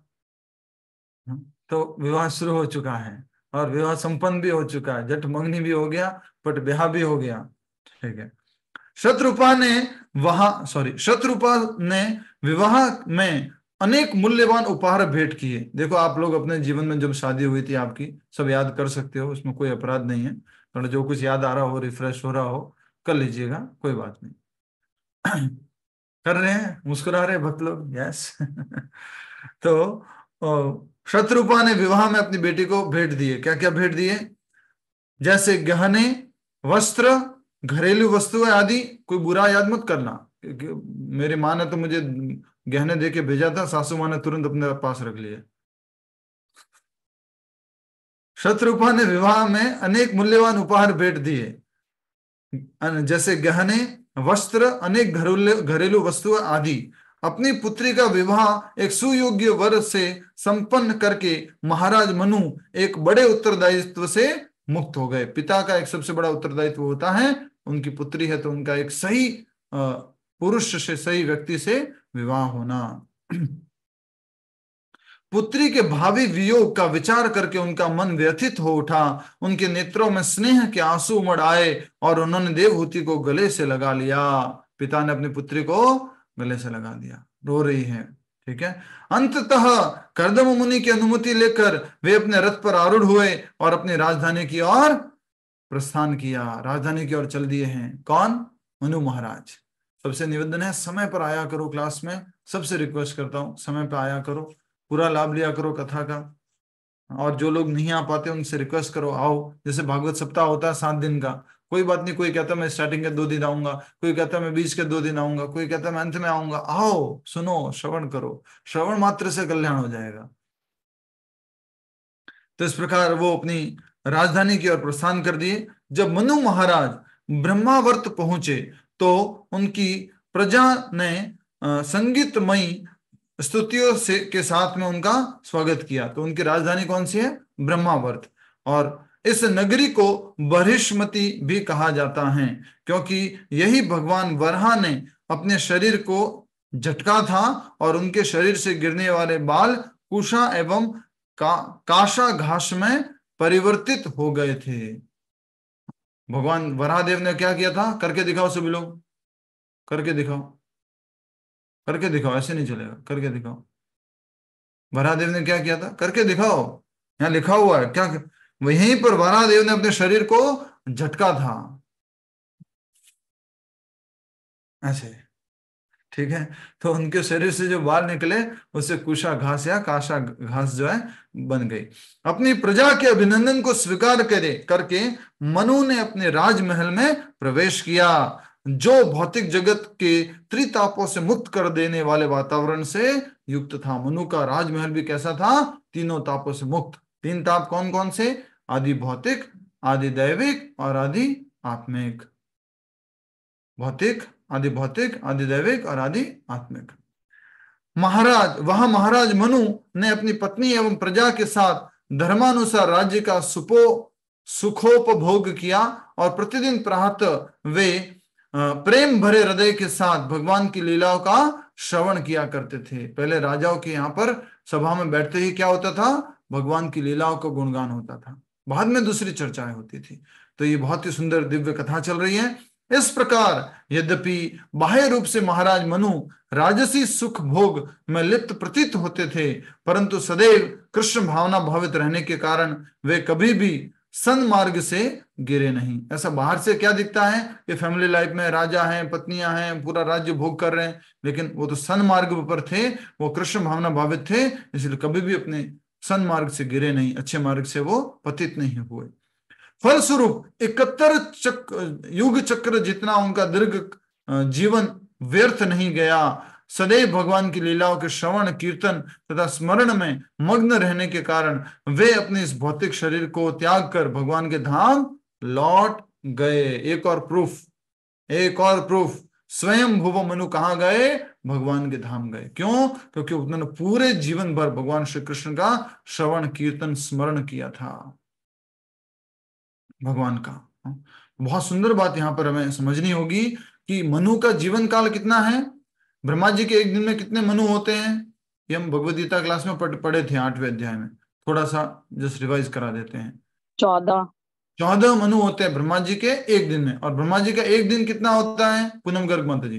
तो विवाह शुरू हो चुका है और विवाह संपन्न भी हो चुका है जट मंगनी भी हो गया पट ब्याह भी हो गया ठीक है शत्रुपा ने वहां सॉरी शत्रुपा ने विवाह में अनेक मूल्यवान उपहार भेंट किए देखो आप लोग अपने जीवन में जब शादी हुई थी आपकी सब याद कर सकते हो उसमें कोई अपराध नहीं है और जो कुछ याद आ रहा हो रिफ्रेश हो रहा हो कर लीजिएगा कोई बात नहीं कर रहे हैं मुस्कुरा रहे भक्त लोग यस तो शत्रुपा ने विवाह में अपनी बेटी को भेंट दिए क्या क्या भेंट दिए जैसे गहने वस्त्र घरेलू वस्तुएं आदि कोई बुरा याद मत करना मेरी माँ ने तो मुझे गहने दे के भेजा था सासू माँ ने तुरंत अपने पास रख लिया शत्रुपा ने विवाह में अनेक मूल्यवान उपहार भेंट दिए जैसे गहने वस्त्र अनेक घरेलू वस्तु आदि अपनी पुत्री का विवाह एक सुयोग्य वर से संपन्न करके महाराज मनु एक बड़े उत्तरदायित्व से मुक्त हो गए पिता का एक सबसे बड़ा उत्तरदायित्व होता है उनकी पुत्री है तो उनका एक सही पुरुष से सही व्यक्ति से विवाह होना पुत्री के भावी वियोग का विचार करके उनका मन व्यथित हो उठा उनके नेत्रों में स्नेह के आंसू उमड़ आए और उन्होंने देवहूति को गले से लगा लिया पिता ने अपनी पुत्री को गले से लगा दिया रो रही है ठीक है अंततः कर्दम मुनि की अनुमति लेकर वे अपने रथ पर आरूढ़ हुए और अपनी राजधानी की ओर प्रस्थान किया राजधानी की ओर चल दिए हैं कौन मनु महाराज सबसे निवेदन है समय पर आया करो क्लास में सबसे रिक्वेस्ट करता हूँ समय पर आया करो पूरा लाभ लिया करो कथा का और जो लोग नहीं आ पाते उनसे रिक्वेस्ट करो आओ जैसे भागवत सप्ताह होता है सात दिन का कोई बात नहीं कोई कहता मैं स्टार्टिंग के दो दिन आऊंगा कोई कहता मैं बीच के दो दिन आऊंगा कोई कहता मैं अंत में आऊंगा आओ सुनो श्रवण करो श्रवण मात्र से कल्याण हो जाएगा तो इस प्रकार वो अपनी राजधानी की ओर प्रस्थान कर दिए जब मनु महाराज ब्रह्मावर्त पहुंचे तो उनकी प्रजा ने संगीतमयी स्तुतियों से के साथ में उनका स्वागत किया तो उनकी राजधानी कौन सी है ब्रह्मावर्त और इस नगरी को बहिष्मति भी कहा जाता है क्योंकि यही भगवान वरहा ने अपने शरीर को झटका था और उनके शरीर से गिरने वाले बाल कुशा एवं का, काशा घास में परिवर्तित हो गए थे भगवान वराहदेव ने क्या किया था करके दिखाओ सभी लोग करके दिखाओ करके दिखाओ ऐसे नहीं चलेगा करके दिखाओ वराहदेव ने क्या किया था करके दिखाओ यहाँ लिखा हुआ है क्या वहीं पर वराहदेव ने अपने शरीर को झटका था ऐसे ठीक है तो उनके शरीर से जो बाल निकले उससे कुशा घास या काशा घास जो है बन गई अपनी प्रजा के अभिनंदन को स्वीकार करे करके मनु ने अपने राजमहल में प्रवेश किया जो भौतिक जगत के त्रितापों से मुक्त कर देने वाले वातावरण से युक्त था मनु का राजमहल भी कैसा था तीनों तापों से मुक्त तीन ताप कौन कौन से आदि भौतिक आदि दैविक और आदि आत्मिक भौतिक आदि भौतिक आदि दैविक और आदि आत्मिक महाराज वहां महाराज मनु ने अपनी पत्नी एवं प्रजा के साथ धर्मानुसार राज्य का सुपो सुखोपभोग किया और प्रतिदिन प्रातः वे प्रेम भरे हृदय के साथ भगवान की लीलाओं का श्रवण किया करते थे पहले राजाओं के यहाँ पर सभा में बैठते ही क्या होता था भगवान की लीलाओं का गुणगान होता था बाद में दूसरी चर्चाएं होती थी तो ये बहुत ही सुंदर दिव्य कथा चल रही है इस प्रकार यद्यपि बाह्य रूप से महाराज मनु राजसी सुख भोग में लिप्त प्रतीत होते थे परंतु सदैव कृष्ण भावना भावित रहने के कारण वे कभी भी मार्ग से गिरे नहीं ऐसा बाहर से क्या दिखता है कि फैमिली लाइफ में राजा हैं पत्नियां हैं पूरा राज्य भोग कर रहे हैं लेकिन वो तो सन मार्ग पर थे वो कृष्ण भावना भावित थे इसलिए कभी भी अपने मार्ग से गिरे नहीं अच्छे मार्ग से वो पतित नहीं हुए फलस्वरूप इकहत्तर चक्र युग चक्र जितना उनका दीर्घ जीवन व्यर्थ नहीं गया सदैव भगवान की लीलाओं के श्रवण कीर्तन तथा स्मरण में मग्न रहने के कारण वे अपने इस भौतिक शरीर को त्याग कर भगवान के धाम लौट गए एक और प्रूफ एक और प्रूफ स्वयं भुव मनु कहा गए भगवान के धाम गए क्यों क्योंकि उन्होंने पूरे जीवन भर भगवान श्री कृष्ण का श्रवण कीर्तन स्मरण किया था भगवान का बहुत सुंदर बात यहाँ पर हमें समझनी होगी कि मनु का जीवन काल कितना है ब्रह्मा जी के एक दिन में कितने मनु होते हैं ये हम भगवदगीता क्लास में पढ़ पढ़े थे आठवें अध्याय में थोड़ा सा जस्ट रिवाइज करा देते हैं चौदह चौदह मनु होते हैं ब्रह्मा जी के एक दिन में और ब्रह्मा जी का एक दिन कितना होता है पूनम गर्ग माता जी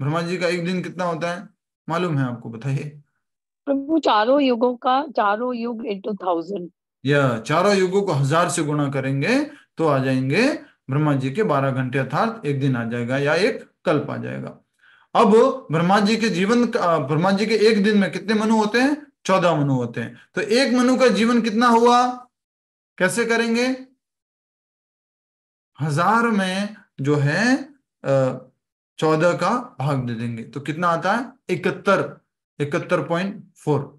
ब्रह्मा जी का एक दिन कितना होता है मालूम है आपको बताइए प्रभु चारों युगों का चारों युग इंटू थाउजेंड यह चारों युगों को हजार से गुणा करेंगे तो आ जाएंगे ब्रह्मा जी के बारह घंटे अर्थात एक दिन आ जाएगा या एक कल्प आ जाएगा अब ब्रह्मा जी के जीवन ब्रह्मा जी के एक दिन में कितने मनु होते हैं चौदह मनु होते हैं तो एक मनु का जीवन कितना हुआ कैसे करेंगे हजार में जो है चौदह का भाग दे देंगे तो कितना आता है इकहत्तर इकहत्तर पॉइंट फोर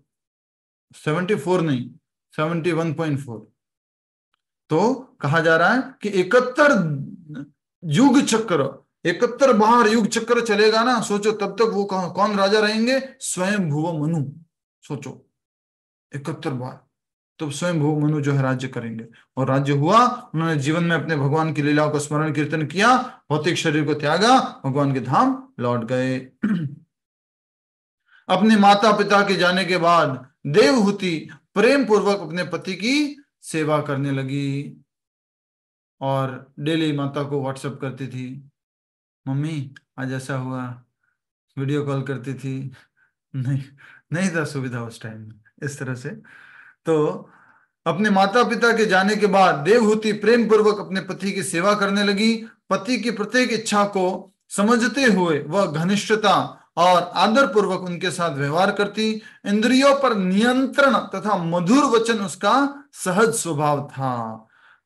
सेवेंटी फोर नहीं 71.4 तो कहा जा रहा है कि इकहत्तर युग चक्र इकहत्तर बार युग चक्र चलेगा ना सोचो तब तक वो कौन, कौन राजा रहेंगे स्वयं भुव मनु सोचो इकहत्तर बार तो स्वयं भू मनु जो है राज्य करेंगे और राज्य हुआ उन्होंने जीवन में अपने भगवान की लीलाओं का स्मरण कीर्तन किया भौतिक शरीर को त्यागा भगवान के धाम लौट गए अपने माता पिता के जाने के बाद देवहूति प्रेम पूर्वक अपने पति की सेवा करने लगी और डेली माता को व्हाट्सएप करती थी मम्मी आज ऐसा हुआ वीडियो कॉल करती थी नहीं नहीं था सुविधा उस टाइम में इस तरह से तो अपने माता पिता के जाने के बाद देवहूति प्रेम पूर्वक अपने पति की सेवा करने लगी पति की प्रत्येक इच्छा को समझते हुए वह घनिष्ठता और आदर पूर्वक उनके साथ व्यवहार करती इंद्रियों पर नियंत्रण तथा मधुर वचन उसका सहज स्वभाव था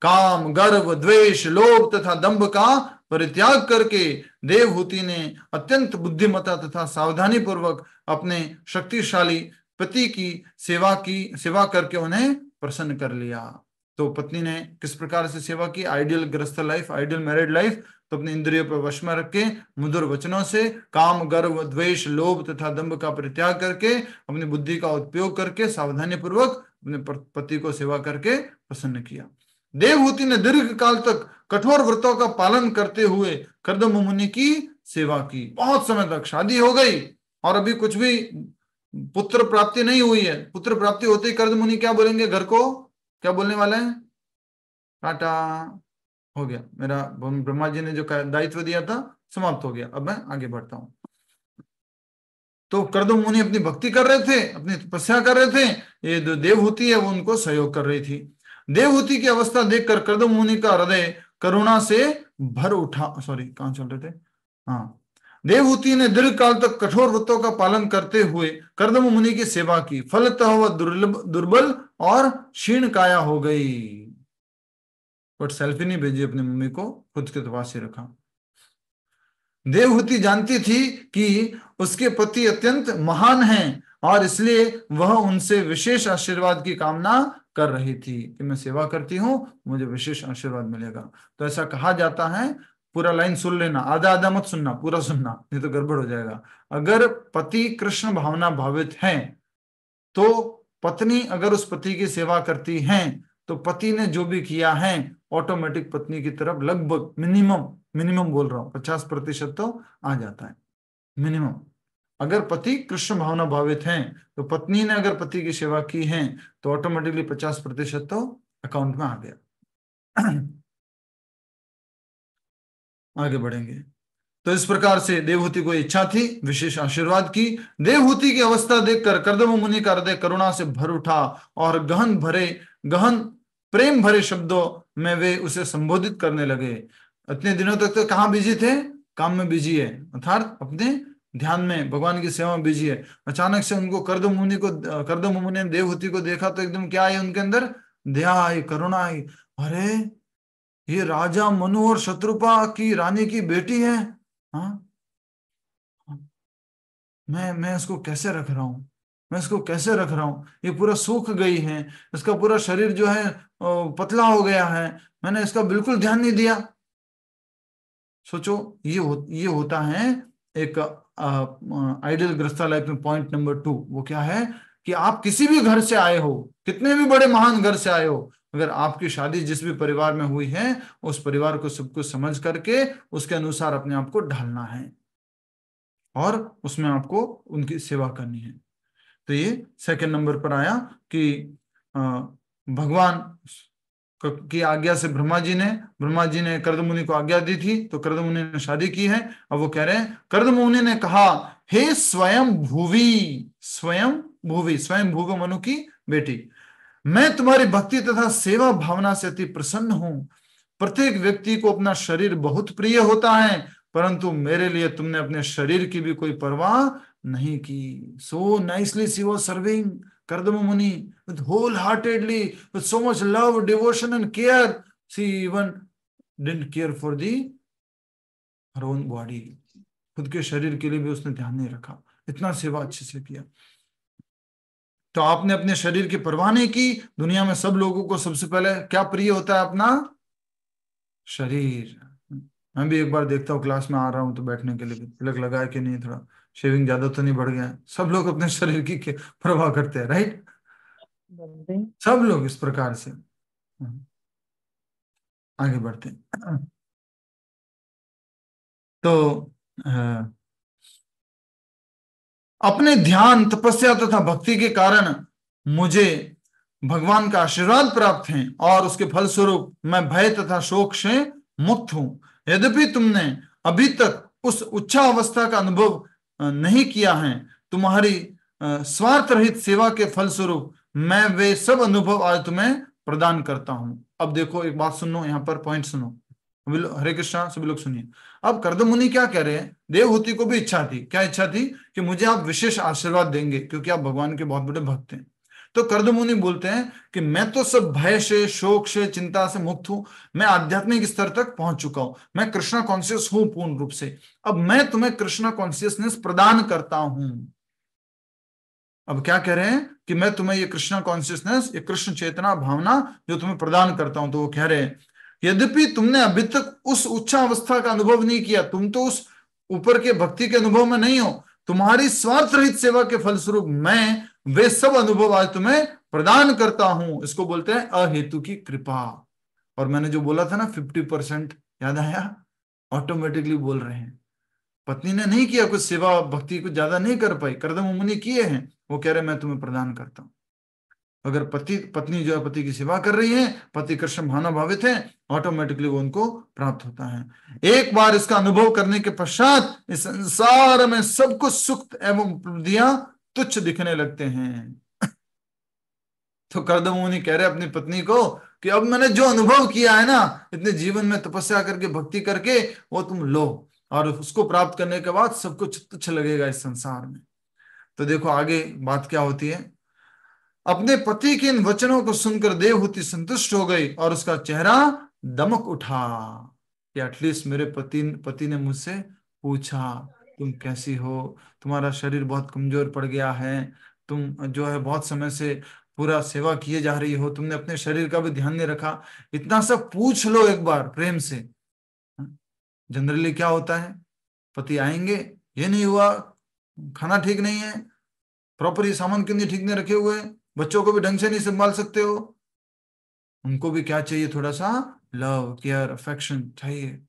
काम गर्व द्वेष लोभ तथा दंभ का परित्याग करके देवहूति ने अत्यंत बुद्धिमता तथा सावधानी पूर्वक अपने शक्तिशाली पति की सेवा की सेवा करके उन्हें प्रसन्न कर लिया तो पत्नी ने किस प्रकार से सेवा की आइडियल ग्रस्त लाइफ आइडियल मैरिड लाइफ तो अपने इंद्रियों पर वश में रखे मधुर वचनों से काम गर्व द्वेष लोभ तथा दम्भ का परित्याग करके अपनी बुद्धि का उपयोग करके सावधानी पूर्वक अपने पति को सेवा करके प्रसन्न किया देवहूति ने दीर्घ काल तक कठोर व्रतों का पालन करते हुए कर्दम मुनि की सेवा की बहुत समय तक शादी हो गई और अभी कुछ भी पुत्र प्राप्ति नहीं हुई है पुत्र प्राप्ति होते ही कर्द मुनि क्या बोलेंगे घर को क्या बोलने वाला है टाटा हो गया मेरा ब्रह्मा जी ने जो दायित्व दिया था समाप्त हो गया अब मैं आगे बढ़ता हूं तो करदम मुनि अपनी भक्ति कर रहे थे अपनी तपस्या कर रहे थे ये जो देवहूति है वो उनको सहयोग कर रही थी देवहूति की अवस्था देखकर कर्दम मुनि का हृदय करुणा से भर उठा सॉरी कहा चल रहे थे हाँ देवहूति ने दीर्घ काल तक कठोर व्रतों का पालन करते हुए कर्दम मुनि की सेवा की फलतः वह दुर्लभ दुर्बल और क्षीण काया हो गई बट सेल्फी नहीं भेजी अपनी मम्मी को खुद के तपास रखा देवहूति जानती थी कि उसके पति अत्यंत महान हैं और इसलिए वह उनसे विशेष आशीर्वाद की कामना कर रही थी कि मैं सेवा करती हूं मुझे विशेष आशीर्वाद मिलेगा तो ऐसा कहा जाता है पूरा लाइन सुन लेना आधा आधा मत सुनना पूरा सुनना नहीं तो गड़बड़ हो जाएगा अगर पति कृष्ण भावना भावित है तो पत्नी अगर उस पति की सेवा करती है तो पति ने जो भी किया है ऑटोमेटिक पत्नी की तरफ लगभग मिनिमम मिनिमम बोल रहा हूं पचास प्रतिशत तो आ जाता है मिनिमम अगर पति कृष्ण भावना भावित है तो पत्नी ने अगर पति की सेवा की है तो ऑटोमेटिकली पचास प्रतिशत तो अकाउंट में आ गया आगे बढ़ेंगे तो इस प्रकार से देवहूति को इच्छा थी विशेष आशीर्वाद की देवहूति की अवस्था देखकर कर्दम मुनि का हृदय करुणा से भर उठा और गहन भरे गहन प्रेम भरे शब्दों में वे उसे संबोधित करने लगे इतने दिनों तक तो कहाँ बिजी थे काम में बिजी है अर्थात अपने ध्यान में भगवान की सेवा में बिजी है अचानक से उनको कर्दम मुनि को कर्दम मुनि ने देवहूति को देखा तो एकदम क्या आई उनके अंदर दया आई करुणा आई अरे ये राजा मनु और शत्रुपा की रानी की बेटी है हा? मैं मैं इसको कैसे रख रहा हूं मैं इसको कैसे रख रहा हूं ये पूरा सूख गई है इसका पूरा शरीर जो है पतला हो गया है मैंने इसका बिल्कुल ध्यान नहीं दिया सोचो ये हो, ये होता है एक आइडियल ग्रस्ता लाइफ में पॉइंट नंबर टू वो क्या है कि आप किसी भी घर से आए हो कितने भी बड़े महान घर से आए हो अगर आपकी शादी जिस भी परिवार में हुई है उस परिवार को सब कुछ समझ करके उसके अनुसार अपने आप को ढालना है और उसमें आपको उनकी सेवा करनी है तो ये सेकंड नंबर पर आया कि भगवान की आज्ञा से ब्रह्मा जी ने ब्रह्मा जी ने कर्द मुनि को आज्ञा दी थी तो कर्द मुनि ने शादी की है अब वो कह रहे हैं कर्द मुनि ने कहा हे स्वयं भूवी स्वयं भूवी स्वयं भूगो मनु की बेटी मैं तुम्हारी भक्ति तथा सेवा भावना से अति प्रसन्न हूं प्रत्येक व्यक्ति को अपना शरीर बहुत प्रिय होता है परंतु मेरे लिए तुमने अपने शरीर की भी कोई परवाह नहीं की सो नाइसली सी वो सर्विंग मुनि with wholehearted with so much love devotion and care she even didn't care for the her own body खुद के शरीर के लिए भी उसने ध्यान नहीं रखा इतना सेवा अच्छे से किया तो आपने अपने शरीर की परवाह नहीं की दुनिया में सब लोगों को सबसे पहले क्या प्रिय होता है अपना शरीर मैं भी एक बार देखता हूँ क्लास में आ रहा हूं तो बैठने के लिए तिलक लगा कि नहीं थोड़ा शेविंग ज्यादा तो नहीं बढ़ गया सब लोग अपने शरीर की परवाह करते हैं राइट सब लोग इस प्रकार से आगे बढ़ते हैं तो अपने ध्यान तपस्या तथा भक्ति के कारण मुझे भगवान का आशीर्वाद प्राप्त है और उसके फलस्वरूप मैं भय तथा शोक से मुक्त हूं यद्यपि तुमने अभी तक उस उच्चा अवस्था का अनुभव नहीं किया है तुम्हारी स्वार्थ रहित सेवा के फलस्वरूप मैं वे सब अनुभव आज तुम्हें प्रदान करता हूं अब देखो एक बात सुनो यहाँ पर पॉइंट सुनो हरे कृष्णा सभी लोग सुनिए अब करदम मुनि क्या कह रहे हैं देवहूति को भी इच्छा थी क्या इच्छा थी कि मुझे आप विशेष आशीर्वाद देंगे क्योंकि आप भगवान के बहुत बड़े भक्त हैं तो कर्द मुनि बोलते हैं कि मैं तो सब भय से शोक से चिंता से मुक्त हूं मैं आध्यात्मिक स्तर तक पहुंच चुका हूं मैं कृष्णा कॉन्सियस हूं पूर्ण रूप से अब मैं तुम्हें कृष्णा कॉन्सियसनेस प्रदान करता हूं अब क्या कह रहे हैं कि मैं तुम्हें ये कृष्णा कॉन्सियसनेस ये कृष्ण चेतना भावना जो तुम्हें प्रदान करता हूं तो वो कह रहे हैं यद्यपि तुमने अभी तक उस उच्चावस्था का अनुभव नहीं किया तुम तो उस ऊपर के भक्ति के अनुभव में नहीं हो तुम्हारी स्वार्थ रहित सेवा के फलस्वरूप मैं वे सब अनुभव आज तुम्हें प्रदान करता हूं इसको बोलते हैं अहेतु की कृपा और मैंने जो बोला था ना फिफ्टी परसेंट याद आया ऑटोमेटिकली बोल रहे हैं पत्नी ने नहीं किया कुछ सेवा भक्ति कुछ ज्यादा नहीं कर पाई कर्दम उमने किए हैं वो कह रहे मैं तुम्हें प्रदान करता हूं अगर पति पत्नी जो है पति की सेवा कर रही है पति कृष्ण भावित है ऑटोमेटिकली वो उनको प्राप्त होता है एक बार इसका अनुभव करने के पश्चात इस संसार में सब कुछ सुख एवं उपलब्धियां तुच्छ दिखने लगते हैं तो कर्दमोनी कह रहे अपनी पत्नी को कि अब मैंने जो अनुभव किया है ना इतने जीवन में तपस्या करके भक्ति करके वो तुम लो और उसको प्राप्त करने के बाद सब कुछ तुच्छ लगेगा इस संसार में तो देखो आगे बात क्या होती है अपने पति के इन वचनों को सुनकर देवहूति संतुष्ट हो गई और उसका चेहरा दमक उठा कि एटलीस्ट मेरे पति पति ने मुझसे पूछा तुम कैसी हो तुम्हारा शरीर बहुत कमजोर पड़ गया है तुम जो है बहुत समय से पूरा सेवा किए जा रही हो तुमने अपने शरीर का भी ध्यान नहीं रखा इतना सब पूछ लो एक बार प्रेम से जनरली क्या होता है पति आएंगे ये नहीं हुआ खाना ठीक नहीं है प्रॉपर ये सामान क्यों नहीं ठीक नहीं रखे हुए बच्चों को भी ढंग से नहीं संभाल सकते हो उनको भी क्या चाहिए थोड़ा सा लव केयर अफेक्शन चाहिए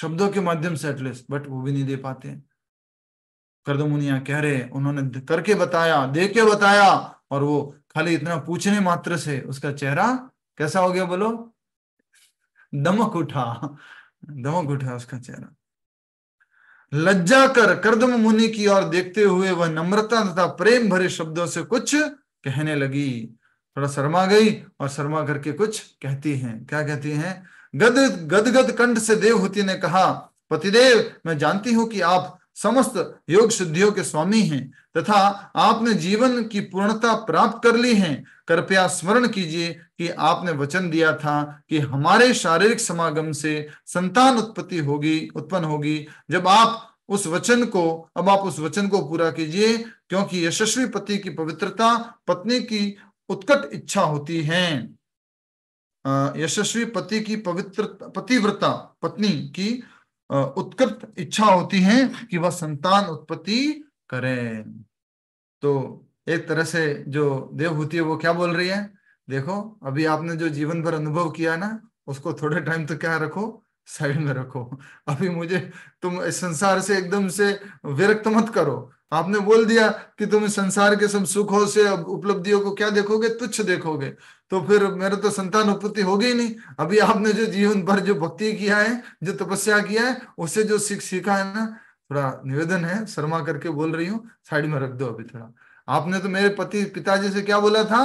शब्दों के माध्यम से एटलीस्ट बट वो भी नहीं दे पाते कर्द मुनिया कह रहे उन्होंने करके बताया दे के बताया और वो खाली इतना पूछने मात्र से उसका चेहरा कैसा हो गया बोलो दमक उठा दमक उठा उसका चेहरा लज्जा कर कर्दम मुनि की ओर देखते हुए वह नम्रता तथा प्रेम भरे शब्दों से कुछ कहने लगी थोड़ा शर्मा गई और शर्मा करके कुछ कहती हैं क्या कहती हैं गद गदगद कंठ से देवहूति ने कहा पतिदेव मैं जानती हूं कि आप समस्त योग सिद्धियों के स्वामी हैं तथा आपने जीवन की पूर्णता प्राप्त कर ली है कृपया स्मरण कीजिए कि आपने वचन दिया था कि हमारे शारीरिक समागम से संतान उत्पत्ति होगी उत्पन्न होगी जब आप उस वचन को अब आप उस वचन को पूरा कीजिए क्योंकि यशस्वी पति की पवित्रता पत्नी की उत्कट इच्छा होती है यशस्वी पति की पवित्र पतिव्रता पत्नी की उत्कट इच्छा होती है कि वह संतान उत्पत्ति करें तो एक तरह से जो देव होती है वो क्या बोल रही है देखो अभी आपने जो जीवन भर अनुभव किया ना उसको थोड़े टाइम तो क्या रखो साइड में रखो अभी मुझे तुम इस संसार से एकदम से विरक्त मत करो आपने बोल दिया कि तुम संसार के सब सुखों से उपलब्धियों को क्या देखोगे तुच्छ देखोगे तो फिर मेरे तो संतान उत्पत्ति होगी ही नहीं अभी आपने जो जीवन भर जो भक्ति किया है जो तपस्या किया है उससे जो सीख सीखा है ना थोड़ा निवेदन है शर्मा करके बोल रही हूँ साइड में रख दो अभी थोड़ा आपने तो मेरे पति पिताजी से क्या बोला था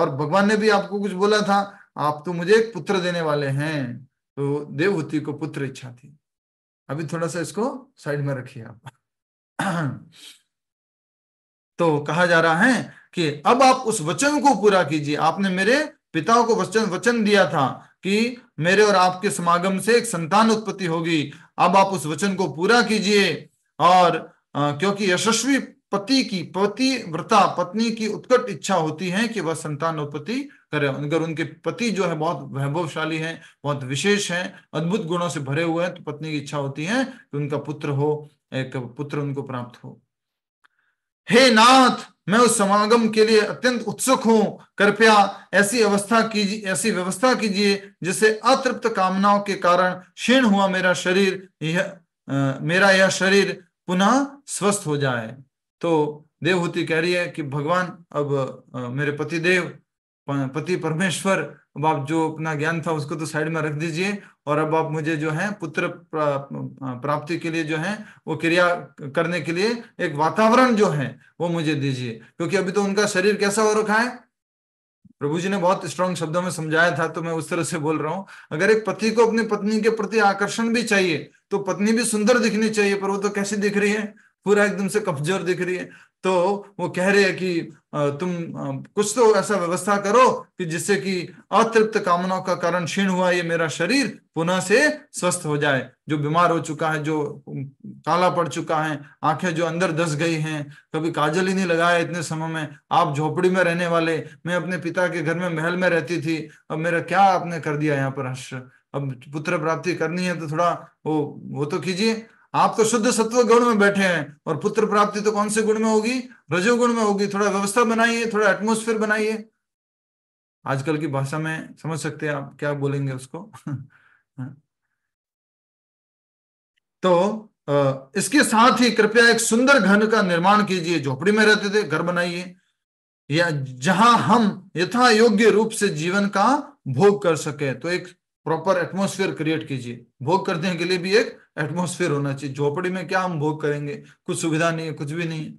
और भगवान ने भी आपको कुछ बोला था आप तो मुझे एक पुत्र देने वाले हैं तो देवहूति को पुत्र इच्छा थी अभी थोड़ा सा इसको साइड में रखिए आप तो कहा जा रहा है कि अब आप उस वचन को पूरा कीजिए आपने मेरे पिताओं को वचन वचन दिया था कि मेरे और आपके समागम से एक संतान उत्पत्ति होगी अब आप उस वचन को पूरा कीजिए और आ, क्योंकि यशस्वी पति की पति व्रता पत्नी की उत्कट इच्छा होती है कि वह उत्पत्ति करे अगर उनके पति जो है बहुत वैभवशाली हैं बहुत विशेष हैं अद्भुत गुणों से भरे हुए हैं तो पत्नी की इच्छा होती है कि उनका पुत्र हो एक पुत्र उनको प्राप्त हो हे नाथ मैं उस समागम के लिए अत्यंत उत्सुक हूं कृपया ऐसी अवस्था कीजिए ऐसी व्यवस्था कीजिए जिससे अतृप्त कामनाओं के कारण क्षीण हुआ मेरा शरीर यह मेरा यह शरीर पुनः स्वस्थ हो जाए तो देवहूति कह रही है कि भगवान अब मेरे पति देव पति परमेश्वर अब आप जो अपना ज्ञान था उसको तो साइड में रख दीजिए और अब आप मुझे जो है पुत्र प्राप्ति के लिए जो है वो क्रिया करने के लिए एक वातावरण जो है वो मुझे दीजिए क्योंकि अभी तो उनका शरीर कैसा हो रखा है प्रभु जी ने बहुत स्ट्रांग शब्दों में समझाया था तो मैं उस तरह से बोल रहा हूँ अगर एक पति को अपनी पत्नी के प्रति आकर्षण भी चाहिए तो पत्नी भी सुंदर दिखनी चाहिए पर वो तो कैसी दिख रही है पूरा एकदम से कमजोर दिख रही है तो वो कह रहे हैं कि तुम कुछ तो ऐसा व्यवस्था करो कि जिससे कि अतृप्त कामनाओं का कारण क्षीण हुआ ये मेरा शरीर पुनः से स्वस्थ हो जाए जो बीमार हो चुका है जो काला पड़ चुका है आंखें जो अंदर धस गई हैं कभी काजल ही नहीं लगाया इतने समय में आप झोपड़ी में रहने वाले मैं अपने पिता के घर में महल में रहती थी अब मेरा क्या आपने कर दिया यहाँ पर हर्ष अब पुत्र प्राप्ति करनी है तो थोड़ा वो वो तो कीजिए आप तो शुद्ध सत्व गुण में बैठे हैं और पुत्र प्राप्ति तो कौन से गुण में होगी रजोगुण में होगी थोड़ा व्यवस्था बनाइए थोड़ा एटमोस्फेयर बनाइए आजकल की भाषा में समझ सकते हैं आप क्या बोलेंगे उसको तो इसके साथ ही कृपया एक सुंदर घन का निर्माण कीजिए झोपड़ी में रहते थे घर बनाइए या जहां हम यथा योग्य रूप से जीवन का भोग कर सके तो एक प्रॉपर एटमोस्फेयर क्रिएट कीजिए भोग करने के लिए भी एक एटमोस्फेयर होना चाहिए झोपड़ी में क्या हम भोग करेंगे कुछ सुविधा नहीं है कुछ भी नहीं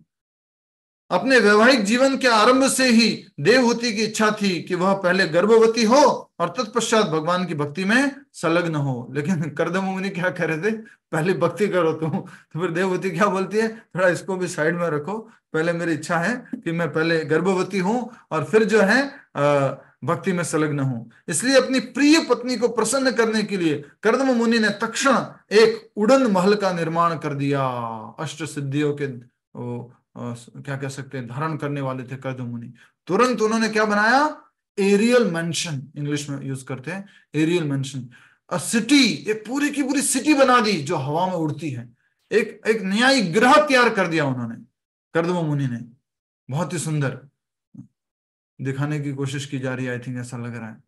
अपने वैवाहिक जीवन के आरंभ से ही देवहूति की इच्छा थी कि वह पहले गर्भवती हो और तत्पश्चात भगवान की भक्ति में संलग्न हो लेकिन कर्दम मुनि क्या कह रहे थे पहले भक्ति करो तुम तो फिर देवहूति क्या बोलती है थोड़ा इसको भी साइड में रखो पहले मेरी इच्छा है कि मैं पहले गर्भवती हूं और फिर जो है आ, भक्ति में संलग्न हो इसलिए अपनी प्रिय पत्नी को प्रसन्न करने के लिए कर्दम मुनि ने तक्षण एक उड़न महल का निर्माण कर दिया अष्ट सिद्धियों के ओ, ओ, क्या कह सकते हैं धारण करने वाले थे कर्दम मुनि तुरंत उन्होंने क्या बनाया एरियल मेंशन इंग्लिश में यूज करते हैं एरियल मेंशन अ सिटी एक पूरी की पूरी सिटी बना दी जो हवा में उड़ती है एक एक न्यायी ग्रह तैयार कर दिया उन्होंने कर्दम मुनि ने बहुत ही सुंदर दिखाने की कोशिश की जा रही है आई थिंक ऐसा लग रहा है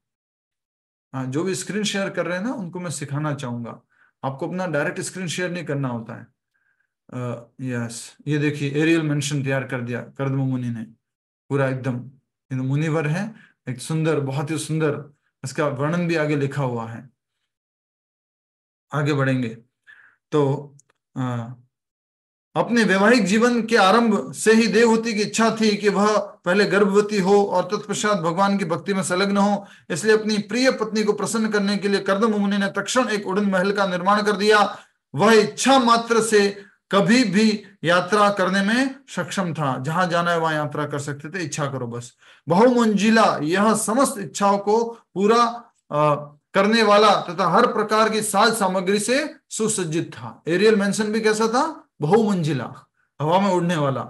हाँ, जो भी स्क्रीन शेयर कर रहे हैं ना उनको मैं सिखाना चाहूंगा आपको अपना डायरेक्ट स्क्रीन शेयर नहीं करना होता है यस ये देखिए एरियल मेंशन तैयार कर दिया करदम मुनि ने पूरा एकदम मुनिवर है एक सुंदर बहुत ही सुंदर इसका वर्णन भी आगे लिखा हुआ है आगे बढ़ेंगे तो uh, अपने वैवाहिक जीवन के आरंभ से ही देवहूति की इच्छा थी कि वह पहले गर्भवती हो और तत्पश्चात भगवान की भक्ति में संलग्न हो इसलिए अपनी प्रिय पत्नी को प्रसन्न करने के लिए कर्दम मुनि ने तक्षण एक उड़न महल का निर्माण कर दिया वह इच्छा मात्र से कभी भी यात्रा करने में सक्षम था जहां जाना है वहां यात्रा कर सकते थे इच्छा करो बस बहुमंजिला यह समस्त इच्छाओं को पूरा आ, करने वाला तथा हर प्रकार की साज सामग्री से सुसज्जित था एरियल मेंशन भी कैसा था बहुमंजिला हवा में उड़ने वाला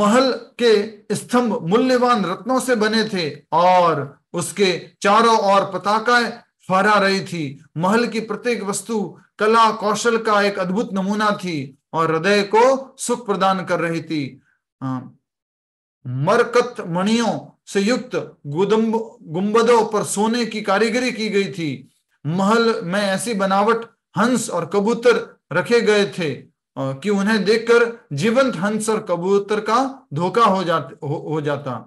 महल के स्तंभ मूल्यवान रत्नों से बने थे और उसके चारों ओर पताकाएं फहरा रही थी महल की प्रत्येक वस्तु कला कौशल का एक अद्भुत नमूना थी और हृदय को सुख प्रदान कर रही थी मरकत मणियों से युक्त गुदम्ब गुंबदों पर सोने की कारीगरी की गई थी महल में ऐसी बनावट हंस और कबूतर रखे गए थे कि उन्हें देखकर जीवंत हंस और कबूतर का धोखा हो, जा, हो, हो जाता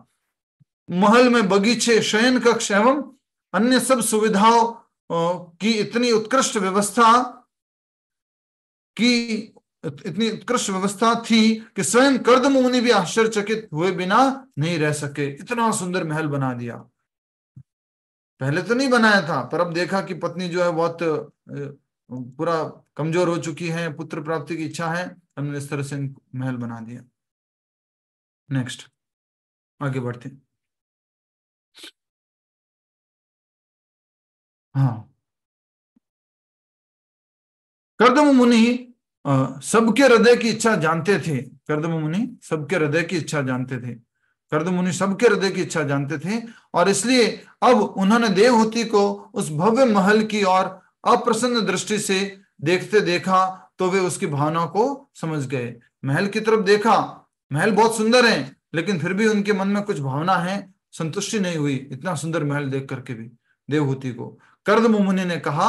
महल में बगीचे शयन कक्ष एवं अन्य सब सुविधाओं की इतनी उत्कृष्ट व्यवस्था की इतनी उत्कृष्ट व्यवस्था थी कि स्वयं कर्द मुनि भी आश्चर्यचकित हुए बिना नहीं रह सके इतना सुंदर महल बना दिया पहले तो नहीं बनाया था पर अब देखा कि पत्नी जो है बहुत पूरा कमजोर हो चुकी है पुत्र प्राप्ति की इच्छा है हमने इस तरह से महल बना दिया नेक्स्ट आगे बढ़ते हाँ कर्दम मुनि सबके हृदय की इच्छा जानते थे कर्दम मुनि सबके हृदय की इच्छा जानते थे कर्द मुनि सबके हृदय की इच्छा जानते थे और इसलिए अब उन्होंने देवहूति को उस भव्य महल की और अप्रसन्न दृष्टि से देखते देखा तो वे उसकी भावनाओं को समझ गए महल की तरफ देखा महल बहुत सुंदर है लेकिन फिर भी उनके मन में कुछ भावना है संतुष्टि नहीं हुई इतना सुंदर महल देख करके भी देवहूति को कर्द मुमुनि ने कहा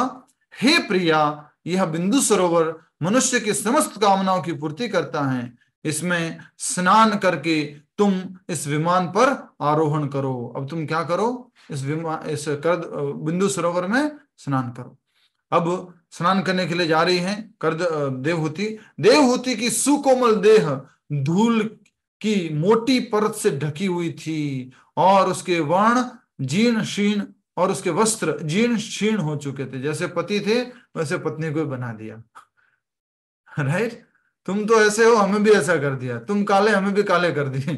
हे प्रिया यह बिंदु सरोवर मनुष्य की समस्त कामनाओं की पूर्ति करता है इसमें स्नान करके तुम इस विमान पर आरोहण करो अब तुम क्या करो इस विमान इस कर्द बिंदु सरोवर में स्नान करो अब स्नान करने के लिए जा रही हैं कर देवहूति देवहूति की सुकोमल देह धूल की मोटी परत से ढकी हुई थी और उसके वर्ण जीर्ण क्षीण और उसके वस्त्र जीर्ण क्षीण हो चुके थे जैसे पति थे वैसे पत्नी को बना दिया राइट तुम तो ऐसे हो हमें भी ऐसा कर दिया तुम काले हमें भी काले कर दिए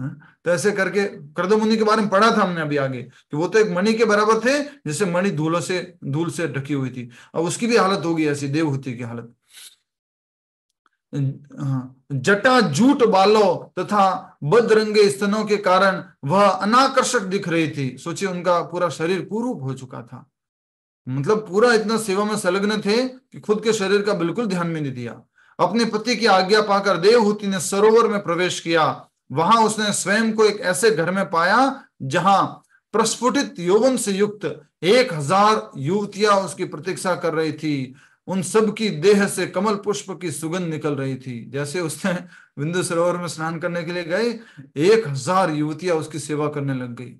हाँ? तो ऐसे करके कर्द मुनि के बारे में पढ़ा था हमने अभी आगे कि वो तो एक मणि के बराबर थे जिससे मणि धूलों से धूल से ढकी हुई थी अब उसकी भी हालत होगी ऐसी देवहूति की हालत हाँ, जटा जूट बालों तथा बदरंगे स्तनों के कारण वह अनाकर्षक दिख रही थी सोचिए उनका पूरा शरीर कुरूप हो चुका था मतलब पूरा इतना सेवा में संलग्न थे कि खुद के शरीर का बिल्कुल ध्यान में नहीं दिया अपने पति की आज्ञा पाकर देवहूति ने सरोवर में प्रवेश किया वहां उसने स्वयं को एक ऐसे घर में पाया जहां प्रस्फुटित यौवन से युक्त एक हजार युवतियां उसकी प्रतीक्षा कर रही थी उन सब की देह से कमल पुष्प की सुगंध निकल रही थी जैसे उसने बिंदु सरोवर में स्नान करने के लिए गए एक हजार युवतियां उसकी सेवा करने लग गई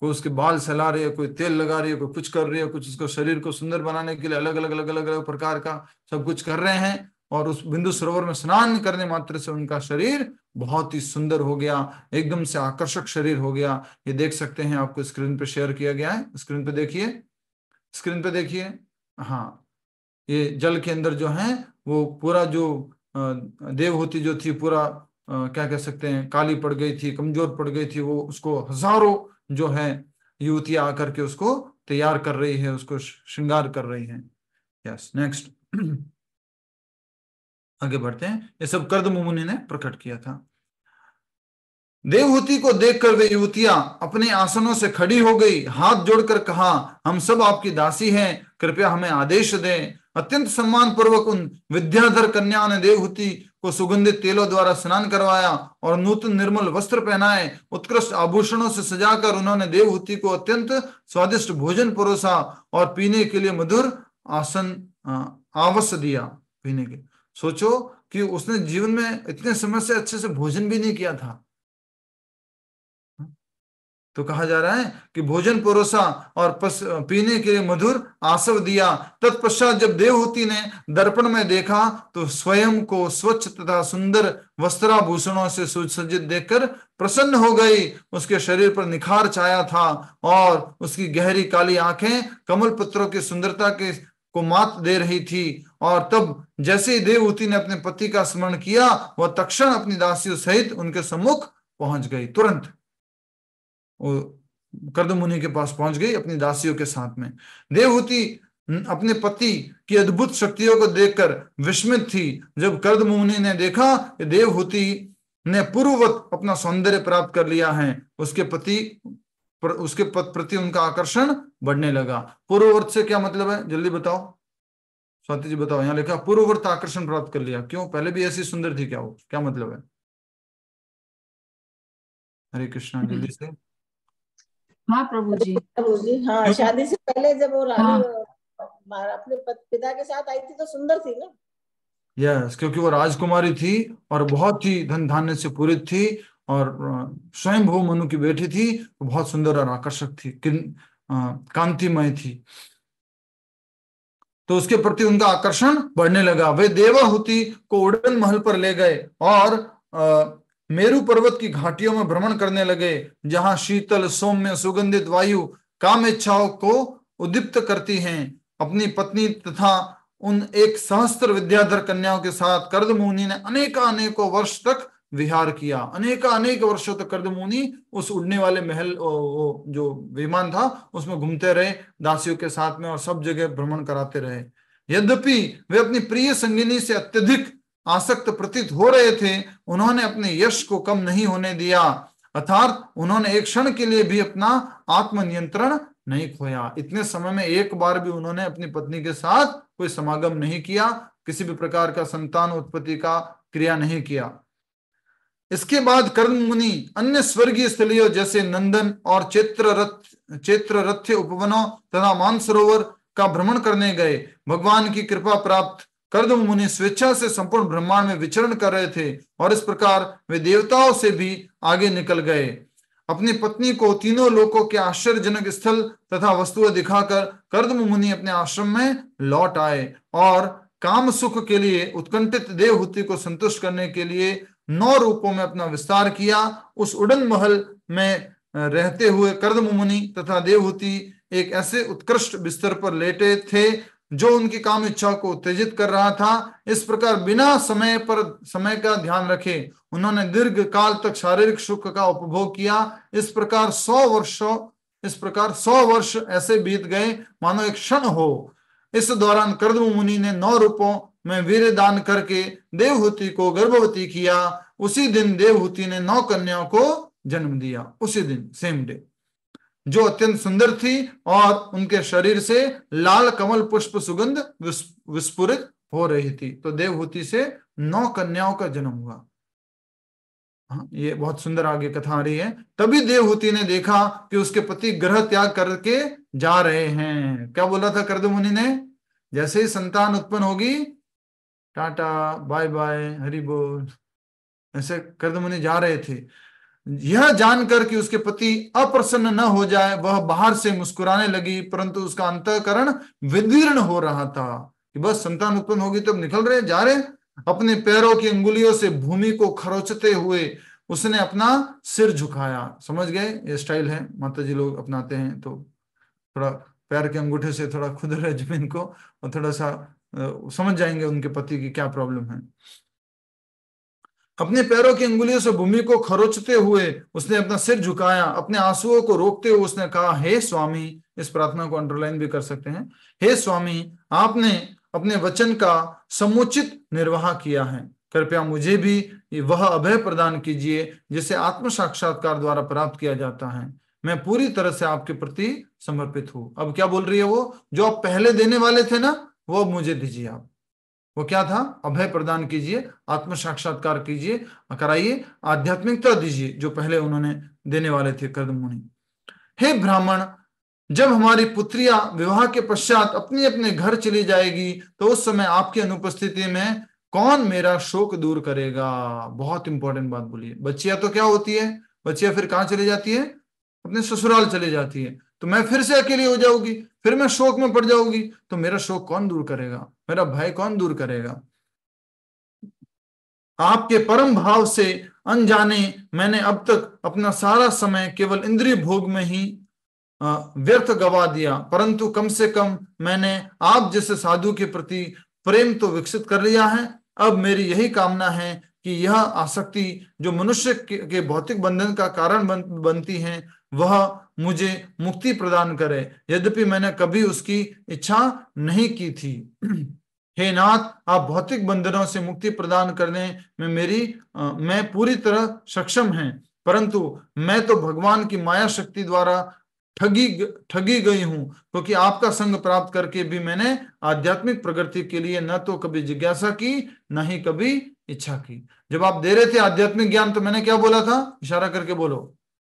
कोई उसके बाल सहला रही है कोई तेल लगा रही है कोई कुछ कर रही है कुछ उसको शरीर को सुंदर बनाने के लिए अलग अलग अलग अलग अलग प्रकार का सब कुछ कर रहे हैं और उस बिंदु सरोवर में स्नान करने मात्र से उनका शरीर बहुत ही सुंदर हो गया एकदम से आकर्षक शरीर हो गया ये देख सकते हैं आपको स्क्रीन पे शेयर किया गया है स्क्रीन पर देखिए स्क्रीन पर देखिए हाँ ये जल के अंदर जो है वो पूरा जो देवहूति जो थी पूरा क्या कह सकते हैं काली पड़ गई थी कमजोर पड़ गई थी वो उसको हजारों जो है युवतियां आकर के उसको तैयार कर रही है उसको श्रृंगार कर रही है यस नेक्स्ट आगे बढ़ते हैं ये सब कर्द मुमुनि ने प्रकट किया था देवहूति को देखकर वे युवतियां अपने आसनों से खड़ी हो गई हाथ जोड़कर कहा हम सब आपकी दासी हैं कृपया हमें आदेश दें अत्यंत सम्मान पूर्वक उन विद्याधर कन्या ने देवहूति को सुगंधित तेलों द्वारा स्नान करवाया और नूतन निर्मल वस्त्र पहनाए उत्कृष्ट आभूषणों से सजाकर उन्होंने देवहूति को अत्यंत स्वादिष्ट भोजन परोसा और पीने के लिए मधुर आसन आवस दिया पीने के सोचो कि उसने जीवन में इतने समय से अच्छे से भोजन भी नहीं किया था तो कहा जा रहा है कि भोजन परोसा और पस, पीने के लिए मधुर आसव दिया तत्पश्चात जब देवहूति ने दर्पण में देखा तो स्वयं को स्वच्छ तथा सुंदर वस्त्राभूषणों से सुसज्जित देखकर प्रसन्न हो गई उसके शरीर पर निखार छाया था और उसकी गहरी काली आंखें कमल पत्रों की सुंदरता के को मात दे रही थी और तब जैसे ही देवहूति ने अपने पति का स्मरण किया वह तक्षण अपनी दासियों सहित उनके सम्मुख पहुंच गई तुरंत कर्द मुनि के पास पहुंच गई अपनी दासियों के साथ में देवहूति अपने पति की अद्भुत शक्तियों को देखकर विस्मित थी जब कर्द मुनि ने देखा कि देवहूति ने पूर्ववत अपना सौंदर्य प्राप्त कर लिया है उसके पति उसके प्रति उनका आकर्षण बढ़ने लगा पूर्ववत से क्या मतलब है जल्दी बताओ स्वाति जी बताओ यहाँ लिखा पूर्ववर्त आकर्षण प्राप्त कर लिया क्यों पहले भी ऐसी सुंदर थी क्या वो क्या मतलब है हरे कृष्णा हम्म। जल्दी से हाँ प्रभु जी प्रभु जी हाँ शादी से पहले जब वो रानी हाँ। अपने पिता के साथ आई थी तो सुंदर थी ना यस yes, क्योंकि वो राजकुमारी थी और बहुत ही धन धान्य से पूरित थी और स्वयं भू मनु की बेटी थी तो बहुत सुंदर और आकर्षक थी किन कांतिमय थी तो उसके प्रति उनका आकर्षण बढ़ने लगा वे देवाहुति को उड़न महल पर ले गए और आ, मेरु पर्वत की घाटियों में भ्रमण करने लगे जहां शीतल सौम्य सुगंधित वायु काम इच्छाओं को उद्दीप्त करती हैं अपनी पत्नी तथा उन एक सहस्त्र विद्याधर कन्याओं के साथ मुनि ने अनेक अनेकों वर्ष तक विहार किया अनेक अनेक वर्षों तक कर्द मुनि उस उड़ने वाले महल वो जो विमान था उसमें घूमते रहे दासियों के साथ में और सब जगह भ्रमण कराते रहे यद्यपि वे अपनी प्रिय संगिनी से अत्यधिक आसक्त प्रतीत हो रहे थे उन्होंने अपने यश को कम नहीं होने दिया अर्थात उन्होंने एक क्षण के लिए भी अपना आत्मनियंत्रण नहीं खोया इतने समय में एक बार भी उन्होंने अपनी पत्नी के साथ कोई समागम नहीं किया किसी भी प्रकार का संतान उत्पत्ति का क्रिया नहीं किया इसके बाद कर्म मुनि अन्य स्वर्गीय स्थलियों जैसे नंदन और चैत्र रथ चैत्र उपवनों तथा मानसरोवर का भ्रमण करने गए भगवान की कृपा प्राप्त कर्द मुनि स्वेच्छा से संपूर्ण ब्रह्मांड में विचरण कर रहे थे और इस प्रकार वे देवताओं से भी आगे निकल गए अपनी पत्नी को तीनों लोगों के आश्चर्यजनक स्थल तथा वस्तुएं दिखाकर कर्द मुनि अपने आश्रम में लौट आए और काम सुख के लिए उत्कंठित देवहूति को संतुष्ट करने के लिए नौ रूपों में अपना विस्तार किया उस उड़न महल में रहते हुए कर्दम मुनि तथा देवहूति एक ऐसे उत्कृष्ट बिस्तर पर लेटे थे जो उनकी काम इच्छा को उत्तेजित कर रहा था इस प्रकार बिना समय पर समय का ध्यान रखे उन्होंने दीर्घ काल तक शारीरिक सुख का उपभोग किया इस प्रकार सौ वर्षों इस प्रकार सौ वर्ष ऐसे बीत गए मानो एक क्षण हो इस दौरान कर्दम मुनि ने नौ रूपों मैं वीर दान करके देवहूति को गर्भवती किया उसी दिन देवहूति ने नौ कन्याओं को जन्म दिया उसी दिन सेम डे जो अत्यंत सुंदर थी और उनके शरीर से लाल कमल पुष्प सुगंध विस्फुरित हो रही थी तो देवहूति से नौ कन्याओं का जन्म हुआ हाँ, ये बहुत सुंदर आगे कथा आ रही है तभी देवहूति ने देखा कि उसके पति ग्रह त्याग करके जा रहे हैं क्या बोला था करदमुनि ने जैसे ही संतान उत्पन्न होगी टाटा बाय बाय हरी बोल ऐसे मुनि जा रहे थे यह जानकर कि उसके पति अप्रसन्न न हो जाए वह बाहर से मुस्कुराने लगी परंतु उसका अंतकरण विदीर्ण हो रहा था कि बस संतान उत्पन्न होगी तो निकल रहे जा रहे अपने पैरों की अंगुलियों से भूमि को खरोचते हुए उसने अपना सिर झुकाया समझ गए ये स्टाइल है माता जी लोग अपनाते हैं तो थोड़ा पैर के अंगूठे से थोड़ा खुद रहे जमीन को और थोड़ा सा समझ जाएंगे उनके पति की क्या प्रॉब्लम है अपने पैरों की अंगुलियों से भूमि को खरोचते हुए उसने अपना सिर झुकाया अपने आंसुओं को रोकते हुए उसने कहा हे स्वामी इस प्रार्थना को अंडरलाइन भी कर सकते हैं हे स्वामी आपने अपने वचन का समुचित निर्वाह किया है कृपया मुझे भी वह अभय प्रदान कीजिए जिसे आत्म साक्षात्कार द्वारा प्राप्त किया जाता है मैं पूरी तरह से आपके प्रति समर्पित हूं अब क्या बोल रही है वो जो आप पहले देने वाले थे ना वो मुझे दीजिए आप वो क्या था अभय प्रदान कीजिए आत्म साक्षात्कार कीजिए कराइए आध्यात्मिकता दीजिए जो पहले उन्होंने देने वाले थे मुनि हे ब्राह्मण जब हमारी पुत्रिया विवाह के पश्चात अपने अपने घर चली जाएगी तो उस समय आपकी अनुपस्थिति में कौन मेरा शोक दूर करेगा बहुत इंपॉर्टेंट बात बोलिए बच्चिया तो क्या होती है बच्चिया फिर कहाँ चली जाती है अपने ससुराल चली जाती है तो मैं फिर से अकेली हो जाऊंगी फिर मैं शोक में पड़ जाऊंगी तो मेरा शोक कौन दूर करेगा मेरा भय कौन दूर करेगा आपके परम भाव से अनजाने मैंने अब तक अपना सारा समय केवल इंद्रिय भोग में ही व्यर्थ गवा दिया परंतु कम से कम मैंने आप जैसे साधु के प्रति प्रेम तो विकसित कर लिया है अब मेरी यही कामना है कि यह आसक्ति जो मनुष्य के भौतिक बंधन का कारण बन, बनती है वह मुझे मुक्ति प्रदान करे यद्यपि मैंने कभी उसकी इच्छा नहीं की थी हे नाथ आप भौतिक बंधनों से मुक्ति प्रदान करने में मेरी आ, मैं पूरी तरह सक्षम है परंतु मैं तो भगवान की माया शक्ति द्वारा ठगी ठगी गई हूं क्योंकि आपका संग प्राप्त करके भी मैंने आध्यात्मिक प्रगति के लिए न तो कभी जिज्ञासा की न ही कभी इच्छा की जब आप दे रहे थे आध्यात्मिक ज्ञान तो मैंने क्या बोला था इशारा करके बोलो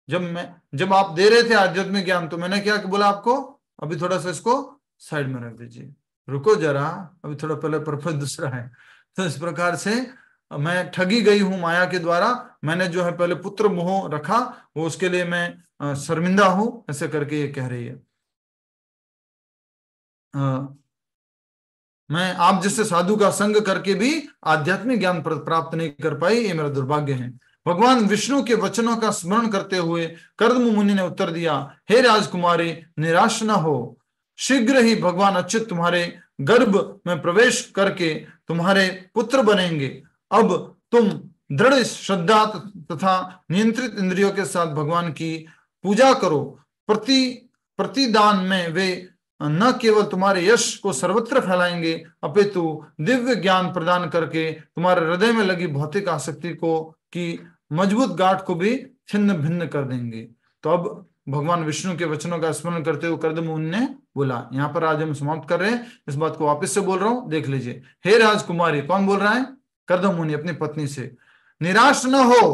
जब मैं जब आप दे रहे थे आध्यात्मिक ज्ञान तो मैंने क्या बोला आपको अभी थोड़ा सा इसको साइड में रख दीजिए रुको जरा अभी थोड़ा पहले पर्पज दूसरा है तो इस प्रकार से मैं ठगी गई हूं माया के द्वारा मैंने जो है पहले पुत्र मोह रखा वो उसके लिए मैं शर्मिंदा हूं ऐसे करके ये कह रही है आ, मैं आप जैसे साधु का संग करके भी आध्यात्मिक ज्ञान प्राप्त नहीं कर पाई ये मेरा दुर्भाग्य है भगवान विष्णु के वचनों का स्मरण करते हुए कर्दम मुनि ने उत्तर दिया हे राजकुमारी निराश न हो शीघ्र ही भगवान अच्युत तुम्हारे गर्भ में प्रवेश करके तुम्हारे पुत्र बनेंगे अब तुम दृढ़ श्रद्धा तथा नियंत्रित इंद्रियों के साथ भगवान की पूजा करो प्रति प्रतिदान में वे न केवल तुम्हारे यश को सर्वत्र फैलाएंगे अपितु दिव्य ज्ञान प्रदान करके तुम्हारे हृदय में लगी भौतिक आसक्ति को कि मजबूत गांठ को भी छिन्न भिन्न कर देंगे तो अब भगवान विष्णु के वचनों का स्मरण करते हुए कर्द ने बोला यहाँ पर आज हम समाप्त कर रहे हैं इस बात को वापस से बोल रहा हूं देख लीजिए हे राजकुमारी कौन बोल रहा है कर्दमुनि अपनी पत्नी से निराश न हो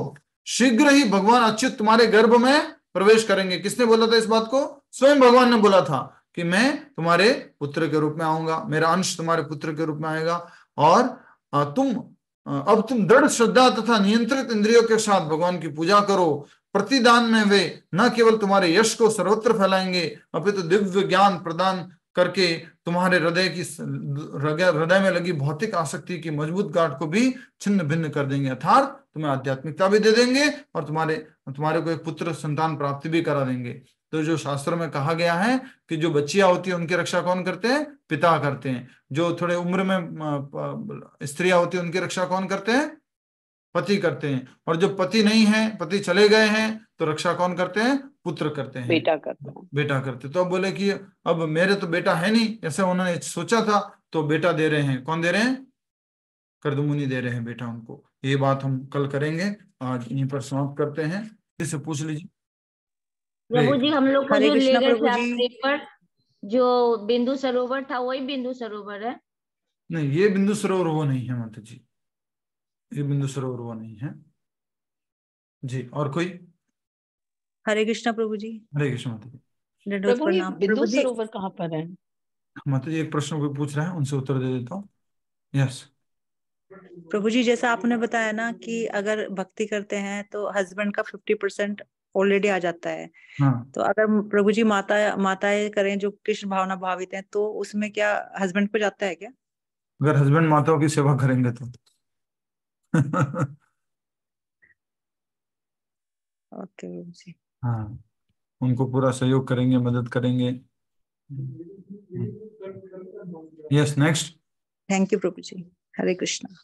शीघ्र ही भगवान अच्युत तुम्हारे गर्भ में प्रवेश करेंगे किसने बोला था इस बात को स्वयं भगवान ने बोला था कि मैं तुम्हारे पुत्र के रूप में आऊंगा मेरा अंश तुम्हारे पुत्र के रूप में आएगा और तुम अब तुम दृढ़ श्रद्धा तथा नियंत्रित इंद्रियों के साथ भगवान की पूजा करो प्रतिदान में वे न केवल तुम्हारे यश को सर्वत्र फैलाएंगे अपितु तो दिव्य ज्ञान प्रदान करके तुम्हारे हृदय की हृदय में लगी भौतिक आसक्ति की मजबूत गांठ को भी छिन्न भिन्न कर देंगे अर्थात तुम्हें आध्यात्मिकता भी दे देंगे और तुम्हारे तुम्हारे को एक पुत्र संतान प्राप्ति भी करा देंगे तो जो शास्त्र में कहा गया है कि जो बच्चियां होती है उनकी रक्षा कौन करते हैं पिता करते हैं जो थोड़े उम्र में स्त्रियां होती है उनकी रक्षा कौन करते हैं पति करते हैं और जो पति नहीं है पति चले गए हैं तो रक्षा कौन करते हैं पुत्र करते हैं बेटा करते हैं बेटा करते तो अब बोले कि अब मेरे तो बेटा है नहीं ऐसे उन्होंने सोचा था तो बेटा दे रहे हैं कौन दे रहे हैं कर्दमुनि दे रहे हैं बेटा उनको ये बात हम कल करेंगे आज यहीं पर समाप्त करते हैं इसे पूछ लीजिए प्रभु जी हम लोग को जो ले गए थे आप पर जो बिंदु सरोवर था वही बिंदु सरोवर है नहीं ये बिंदु सरोवर वो नहीं है माता जी ये बिंदु सरोवर वो नहीं है जी और कोई हरे कृष्णा प्रभु जी हरे कृष्ण माता जी जी बिंदु सरोवर कहाँ पर है माता जी एक प्रश्न कोई पूछ रहा है उनसे उत्तर दे देता हूँ यस प्रभु जी जैसा आपने बताया ना कि अगर भक्ति करते हैं तो हस्बैंड का फिफ्टी परसेंट ऑलरेडी आ जाता है हाँ. तो अगर प्रभु जी माता माताएं करें जो कृष्ण भावना भावित है तो उसमें क्या हस्बैंड को जाता है क्या अगर हस्बैंड माताओं की सेवा करेंगे तो ओके जी हाँ उनको पूरा सहयोग करेंगे मदद करेंगे यस नेक्स्ट थैंक यू प्रभु जी हरे कृष्णा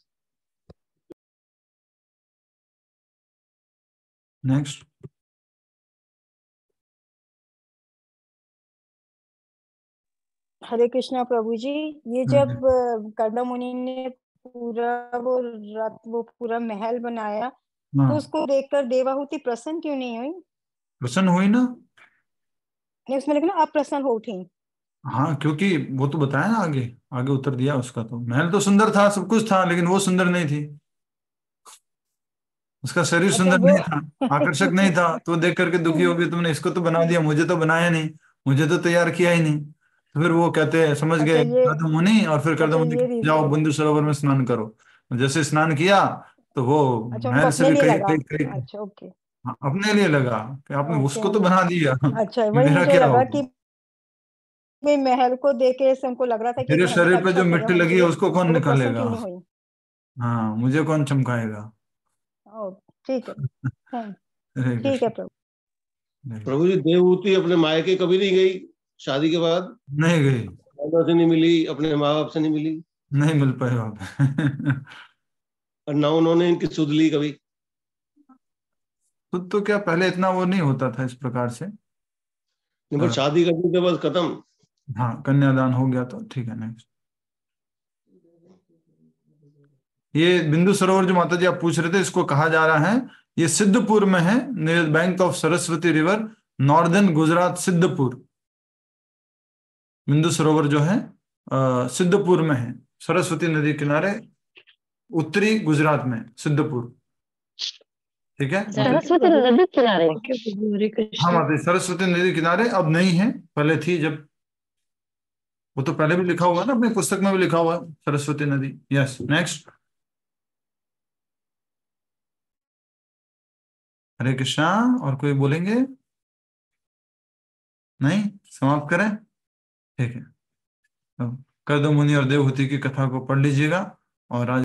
नेक्स्ट हरे कृष्णा प्रभु जी ये हम्म, जब हम्म। कर्णा मुनि ने पूरा वो रथ वो पूरा महल बनाया तो हाँ। उसको देखकर देवाहुति प्रसन्न क्यों नहीं हुई प्रसन्न हुई ना नहीं उसमें लिखना आप प्रसन्न हो उठी हाँ क्योंकि वो तो बताया ना आगे आगे उत्तर दिया उसका तो महल तो सुंदर था सब कुछ था लेकिन वो सुंदर नहीं थी उसका शरीर अच्छा, सुंदर नहीं था आकर्षक नहीं था तो देख करके दुखी हो गई तुमने इसको तो बना दिया मुझे तो बनाया नहीं मुझे तो तैयार किया ही नहीं तो फिर वो कहते हैं समझ अच्छा, गए अच्छा दो मुनि और फिर कर दो अच्छा, मुनि जाओ बिंदु सरोवर में स्नान करो जैसे स्नान किया तो वो अच्छा, महल से भी कहीं कई कई अच्छा, ओके हाँ, अपने लिए लगा कि आपने okay. उसको तो बना दिया अच्छा वही मेरा क्या लगा कि मैं महल को देके हमको लग रहा था कि मेरे शरीर पे अच्छा जो मिट्टी लगी है उसको कौन तो निकालेगा हाँ मुझे कौन चमकाएगा ठीक है हाँ, ठीक है प्रभु प्रभु जी देवभूति अपने मायके कभी नहीं गई शादी के बाद नहीं गई से नहीं मिली अपने माँ बाप से नहीं मिली नहीं मिल पाए आप और ना उन्होंने इनकी सुध ली कभी खुद तो क्या पहले इतना वो नहीं होता था इस प्रकार से पर हाँ। शादी करने के बाद खत्म हाँ कन्यादान हो गया तो ठीक है नेक्स्ट ये बिंदु सरोवर जो माता जी आप पूछ रहे थे इसको कहा जा रहा है ये सिद्धपुर में है bank of Saraswati river northern Gujarat Sidhpur Bindu Sarovar जो है सिद्धपुर में है सरस्वती नदी किनारे उत्तरी गुजरात में सिद्धपुर ठीक है सरस्वती नदी किनारे हाँ माता सरस्वती नदी किनारे अब नहीं है पहले थी जब वो तो पहले भी लिखा हुआ है ना अपने पुस्तक में भी लिखा हुआ है सरस्वती नदी यस नेक्स्ट हरे कृष्णा और कोई बोलेंगे नहीं समाप्त करें ठीक है कर मुनि और देवहूति की कथा को पढ़ लीजिएगा और आज